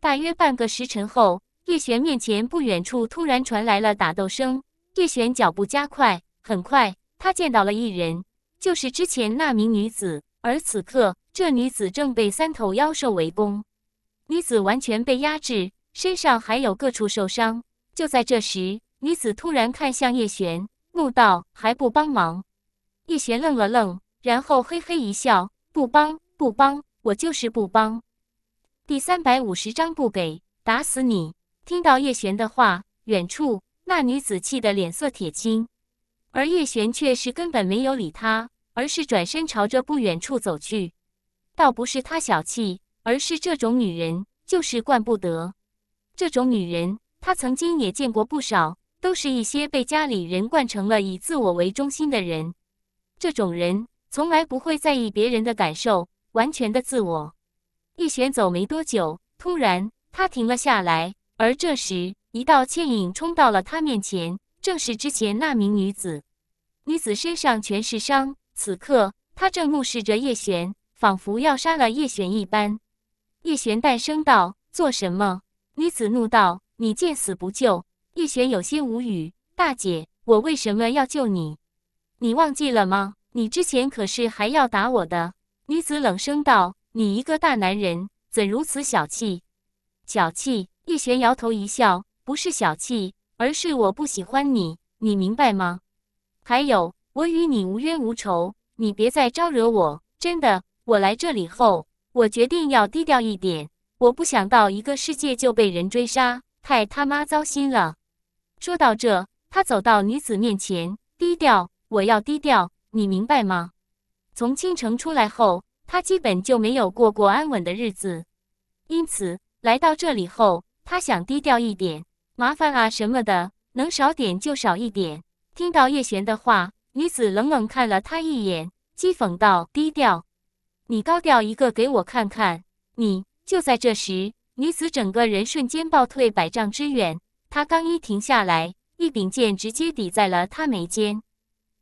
大约半个时辰后，叶璇面前不远处突然传来了打斗声。叶璇脚步加快，很快他见到了一人，就是之前那名女子。而此刻，这女子正被三头妖兽围攻，女子完全被压制，身上还有各处受伤。就在这时。女子突然看向叶璇，怒道：“还不帮忙！”叶璇愣了愣，然后嘿嘿一笑：“不帮，不帮，我就是不帮。”第三百五十章不给，打死你！听到叶璇的话，远处那女子气得脸色铁青，而叶璇却是根本没有理她，而是转身朝着不远处走去。倒不是他小气，而是这种女人就是惯不得。这种女人，他曾经也见过不少。都是一些被家里人惯成了以自我为中心的人，这种人从来不会在意别人的感受，完全的自我。叶璇走没多久，突然他停了下来，而这时一道倩影冲到了他面前，正是之前那名女子。女子身上全是伤，此刻她正目视着叶璇，仿佛要杀了叶璇一般。叶璇淡声道：“做什么？”女子怒道：“你见死不救！”叶璇有些无语：“大姐，我为什么要救你？你忘记了吗？你之前可是还要打我的。”女子冷声道：“你一个大男人，怎如此小气？小气？”叶璇摇头一笑：“不是小气，而是我不喜欢你。你明白吗？还有，我与你无冤无仇，你别再招惹我。真的，我来这里后，我决定要低调一点。我不想到一个世界就被人追杀，太他妈糟心了。”说到这，他走到女子面前，低调，我要低调，你明白吗？从青城出来后，他基本就没有过过安稳的日子，因此来到这里后，他想低调一点，麻烦啊什么的，能少点就少一点。听到叶璇的话，女子冷冷看了他一眼，讥讽道：“低调？你高调一个给我看看！你就在这时，女子整个人瞬间暴退百丈之远。”他刚一停下来，一柄剑直接抵在了他眉间。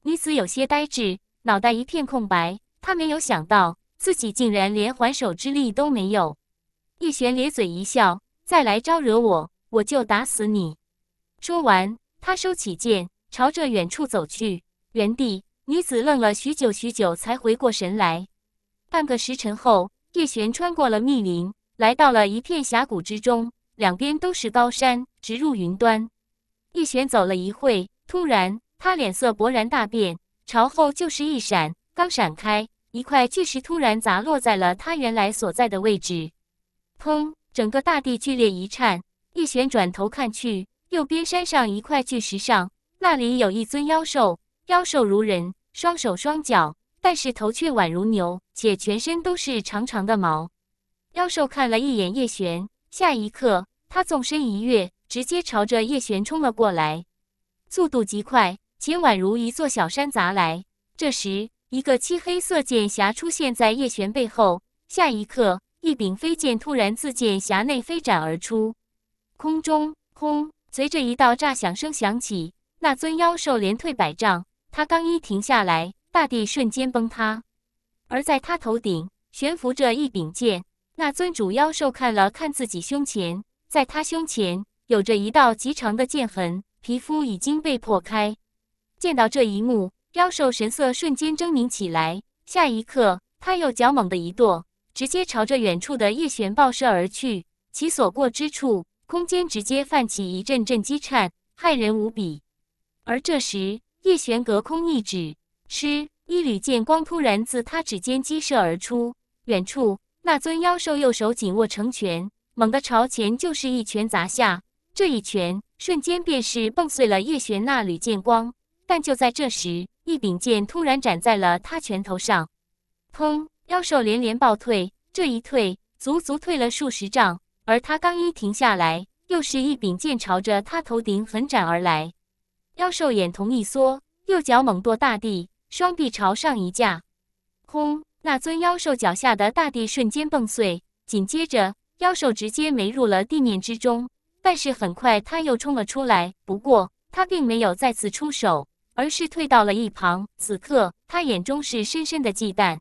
女子有些呆滞，脑袋一片空白。她没有想到自己竟然连还手之力都没有。叶璇咧嘴一笑：“再来招惹我，我就打死你！”说完，他收起剑，朝着远处走去。原地，女子愣了许久许久，才回过神来。半个时辰后，叶璇穿过了密林，来到了一片峡谷之中。两边都是高山，直入云端。叶璇走了一会，突然他脸色勃然大变，朝后就是一闪。刚闪开，一块巨石突然砸落在了他原来所在的位置。砰！整个大地剧烈一颤。叶璇转头看去，右边山上一块巨石上，那里有一尊妖兽。妖兽如人，双手双脚，但是头却宛如牛，且全身都是长长的毛。妖兽看了一眼叶璇。下一刻，他纵身一跃，直接朝着叶璇冲了过来，速度极快，且宛如一座小山砸来。这时，一个漆黑色剑匣出现在叶璇背后。下一刻，一柄飞剑突然自剑匣内飞斩而出。空中，轰！随着一道炸响声响起，那尊妖兽连退百丈。他刚一停下来，大地瞬间崩塌。而在他头顶，悬浮着一柄剑。那尊主妖兽看了看自己胸前，在他胸前有着一道极长的剑痕，皮肤已经被破开。见到这一幕，妖兽神色瞬间狰狞起来。下一刻，他又脚猛地一跺，直接朝着远处的叶璇爆射而去。其所过之处，空间直接泛起一阵阵激颤，骇人无比。而这时，叶璇隔空一指，嗤，一缕剑光突然自他指尖激射而出，远处。那尊妖兽右手紧握成拳，猛地朝前就是一拳砸下。这一拳瞬间便是蹦碎了叶璇那缕剑光。但就在这时，一柄剑突然斩在了他拳头上，砰！妖兽连连暴退，这一退足足退了数十丈。而他刚一停下来，又是一柄剑朝着他头顶横斩而来。妖兽眼瞳一缩，右脚猛跺大地，双臂朝上一架，轰！那尊妖兽脚下的大地瞬间崩碎，紧接着妖兽直接没入了地面之中。但是很快，它又冲了出来。不过，它并没有再次出手，而是退到了一旁。此刻，它眼中是深深的忌惮。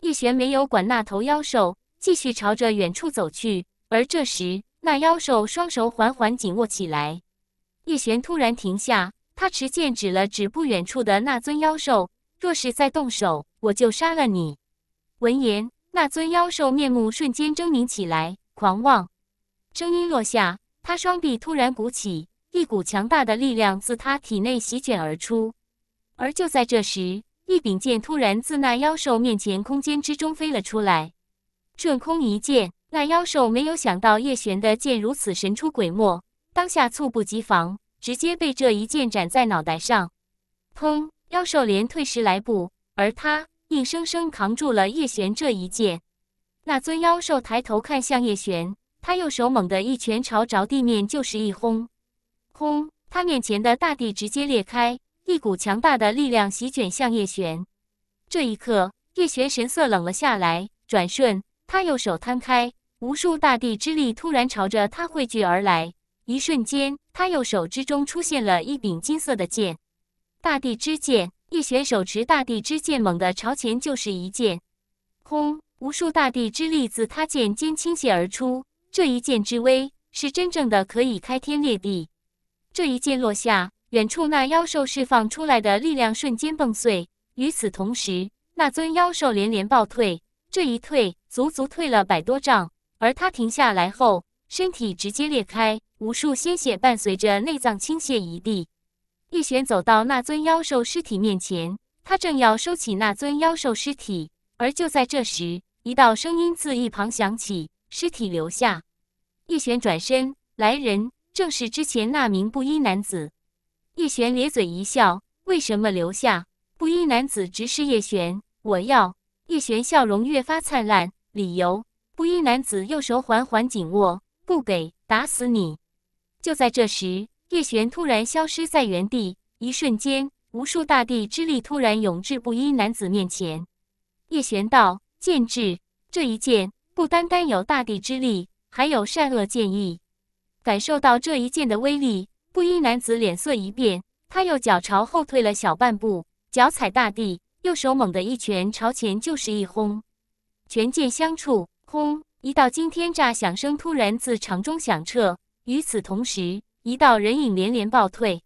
叶璇没有管那头妖兽，继续朝着远处走去。而这时，那妖兽双手缓缓紧握起来。叶璇突然停下，他持剑指了指不远处的那尊妖兽：“若是再动手，我就杀了你。”闻言，那尊妖兽面目瞬间狰狞起来，狂妄。声音落下，他双臂突然鼓起，一股强大的力量自他体内席卷而出。而就在这时，一柄剑突然自那妖兽面前空间之中飞了出来，瞬空一剑。那妖兽没有想到叶璇的剑如此神出鬼没，当下猝不及防，直接被这一剑斩在脑袋上。砰！妖兽连退十来步，而他。硬生生扛住了叶璇这一剑。那尊妖兽抬头看向叶璇，他右手猛地一拳朝着地面就是一轰，轰！他面前的大地直接裂开，一股强大的力量席卷向叶璇。这一刻，叶璇神色冷了下来。转瞬，他右手摊开，无数大地之力突然朝着他汇聚而来。一瞬间，他右手之中出现了一柄金色的剑——大地之剑。叶璇手持大地之剑，猛地朝前就是一剑，轰！无数大地之力自他剑尖倾泻而出。这一剑之威，是真正的可以开天裂地。这一剑落下，远处那妖兽释放出来的力量瞬间崩碎。与此同时，那尊妖兽连连暴退，这一退足足退了百多丈。而他停下来后，身体直接裂开，无数鲜血伴随着内脏倾泻一地。叶璇走到那尊妖兽尸体面前，他正要收起那尊妖兽尸体，而就在这时，一道声音自一旁响起：“尸体留下。”叶璇转身，来人正是之前那名布衣男子。叶璇咧嘴一笑：“为什么留下？”布衣男子直视叶璇：“我要。”叶璇笑容越发灿烂。理由：布衣男子右手缓缓紧握，不给，打死你！就在这时。叶璇突然消失在原地，一瞬间，无数大地之力突然涌至布衣男子面前。叶璇道：“剑至，这一剑不单单有大地之力，还有善恶剑意。”感受到这一剑的威力，布衣男子脸色一变，他又脚朝后退了小半步，脚踩大地，右手猛地一拳朝前就是一轰。拳剑相触，轰！一道惊天炸响声突然自场中响彻。与此同时，一道人影连连暴退，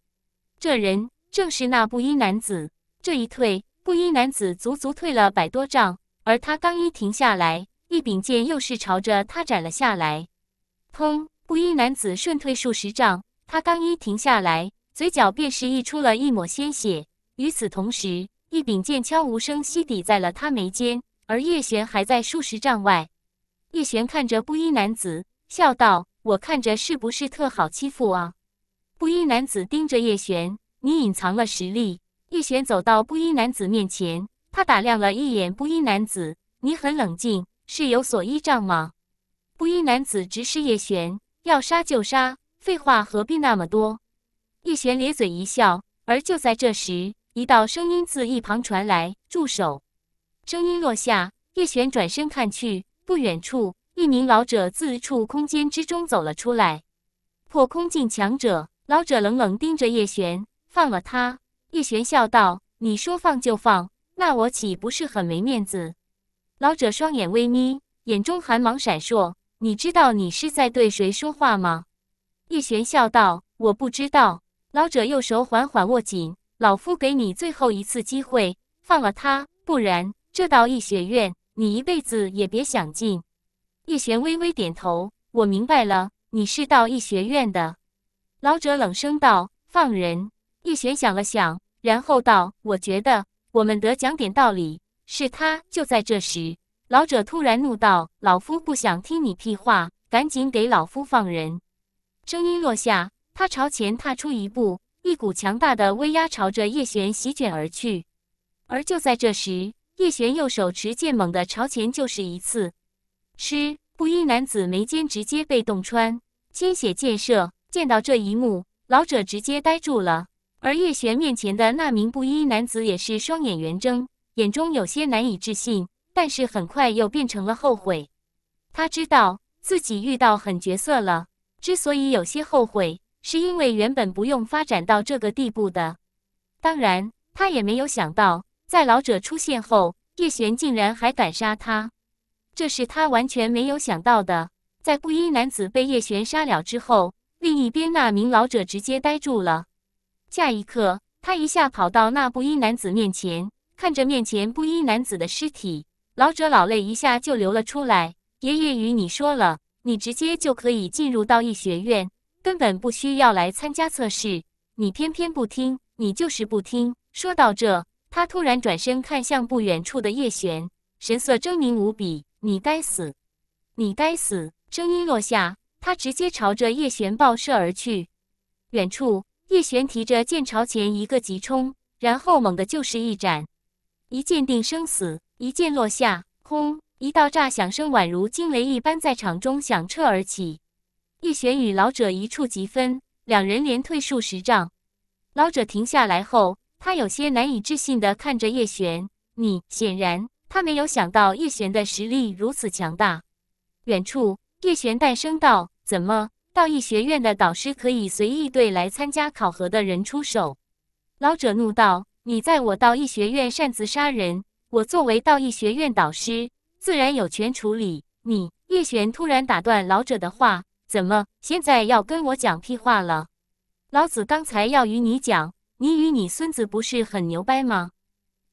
这人正是那布衣男子。这一退，布衣男子足足退了百多丈，而他刚一停下来，一柄剑又是朝着他斩了下来。砰！布衣男子顺退数十丈，他刚一停下来，嘴角便是溢出了一抹鲜血。与此同时，一柄剑悄无声息抵在了他眉间，而叶璇还在数十丈外。叶璇看着布衣男子，笑道。我看着是不是特好欺负啊？布衣男子盯着叶璇，你隐藏了实力。叶璇走到布衣男子面前，他打量了一眼布衣男子，你很冷静，是有所依仗吗？布衣男子直视叶璇，要杀就杀，废话何必那么多？叶璇咧嘴一笑。而就在这时，一道声音自一旁传来：“住手！”声音落下，叶璇转身看去，不远处。一名老者自处空间之中走了出来，破空境强者。老者冷冷盯着叶璇，放了他。叶璇笑道：“你说放就放，那我岂不是很没面子？”老者双眼微眯，眼中寒芒闪烁。“你知道你是在对谁说话吗？”叶璇笑道：“我不知道。”老者右手缓缓握紧：“老夫给你最后一次机会，放了他，不然这道义学院你一辈子也别想进。”叶璇微微点头，我明白了。你是道义学院的？老者冷声道：“放人！”叶璇想了想，然后道：“我觉得我们得讲点道理。”是他。就在这时，老者突然怒道：“老夫不想听你屁话，赶紧给老夫放人！”声音落下，他朝前踏出一步，一股强大的威压朝着叶璇席卷而去。而就在这时，叶璇右手持剑，猛地朝前就是一刺。吃，布衣男子眉间直接被洞穿，鲜血溅射。见到这一幕，老者直接呆住了。而叶璇面前的那名布衣男子也是双眼圆睁，眼中有些难以置信，但是很快又变成了后悔。他知道自己遇到狠角色了。之所以有些后悔，是因为原本不用发展到这个地步的。当然，他也没有想到，在老者出现后，叶璇竟然还敢杀他。这是他完全没有想到的。在布衣男子被叶璇杀了之后，另一边那名老者直接呆住了。下一刻，他一下跑到那布衣男子面前，看着面前布衣男子的尸体，老者老泪一下就流了出来。爷爷与你说了，你直接就可以进入道义学院，根本不需要来参加测试。你偏偏不听，你就是不听。说到这，他突然转身看向不远处的叶璇，神色狰狞无比。你该死！你该死！声音落下，他直接朝着叶璇爆射而去。远处，叶璇提着剑朝前一个急冲，然后猛地就是一斩，一剑定生死，一剑落下，轰！一道炸响声宛如惊雷一般在场中响彻而起。叶璇与老者一触即分，两人连退数十丈。老者停下来后，他有些难以置信的看着叶璇：“你显然……”他没有想到叶璇的实力如此强大。远处，叶璇诞生道：“怎么，道义学院的导师可以随意对来参加考核的人出手？”老者怒道：“你在我道义学院擅自杀人，我作为道义学院导师，自然有权处理你。”叶璇突然打断老者的话：“怎么，现在要跟我讲屁话了？老子刚才要与你讲，你与你孙子不是很牛掰吗？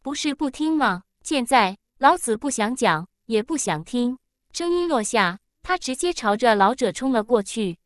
不是不听吗？现在。”老子不想讲，也不想听。声音落下，他直接朝着老者冲了过去。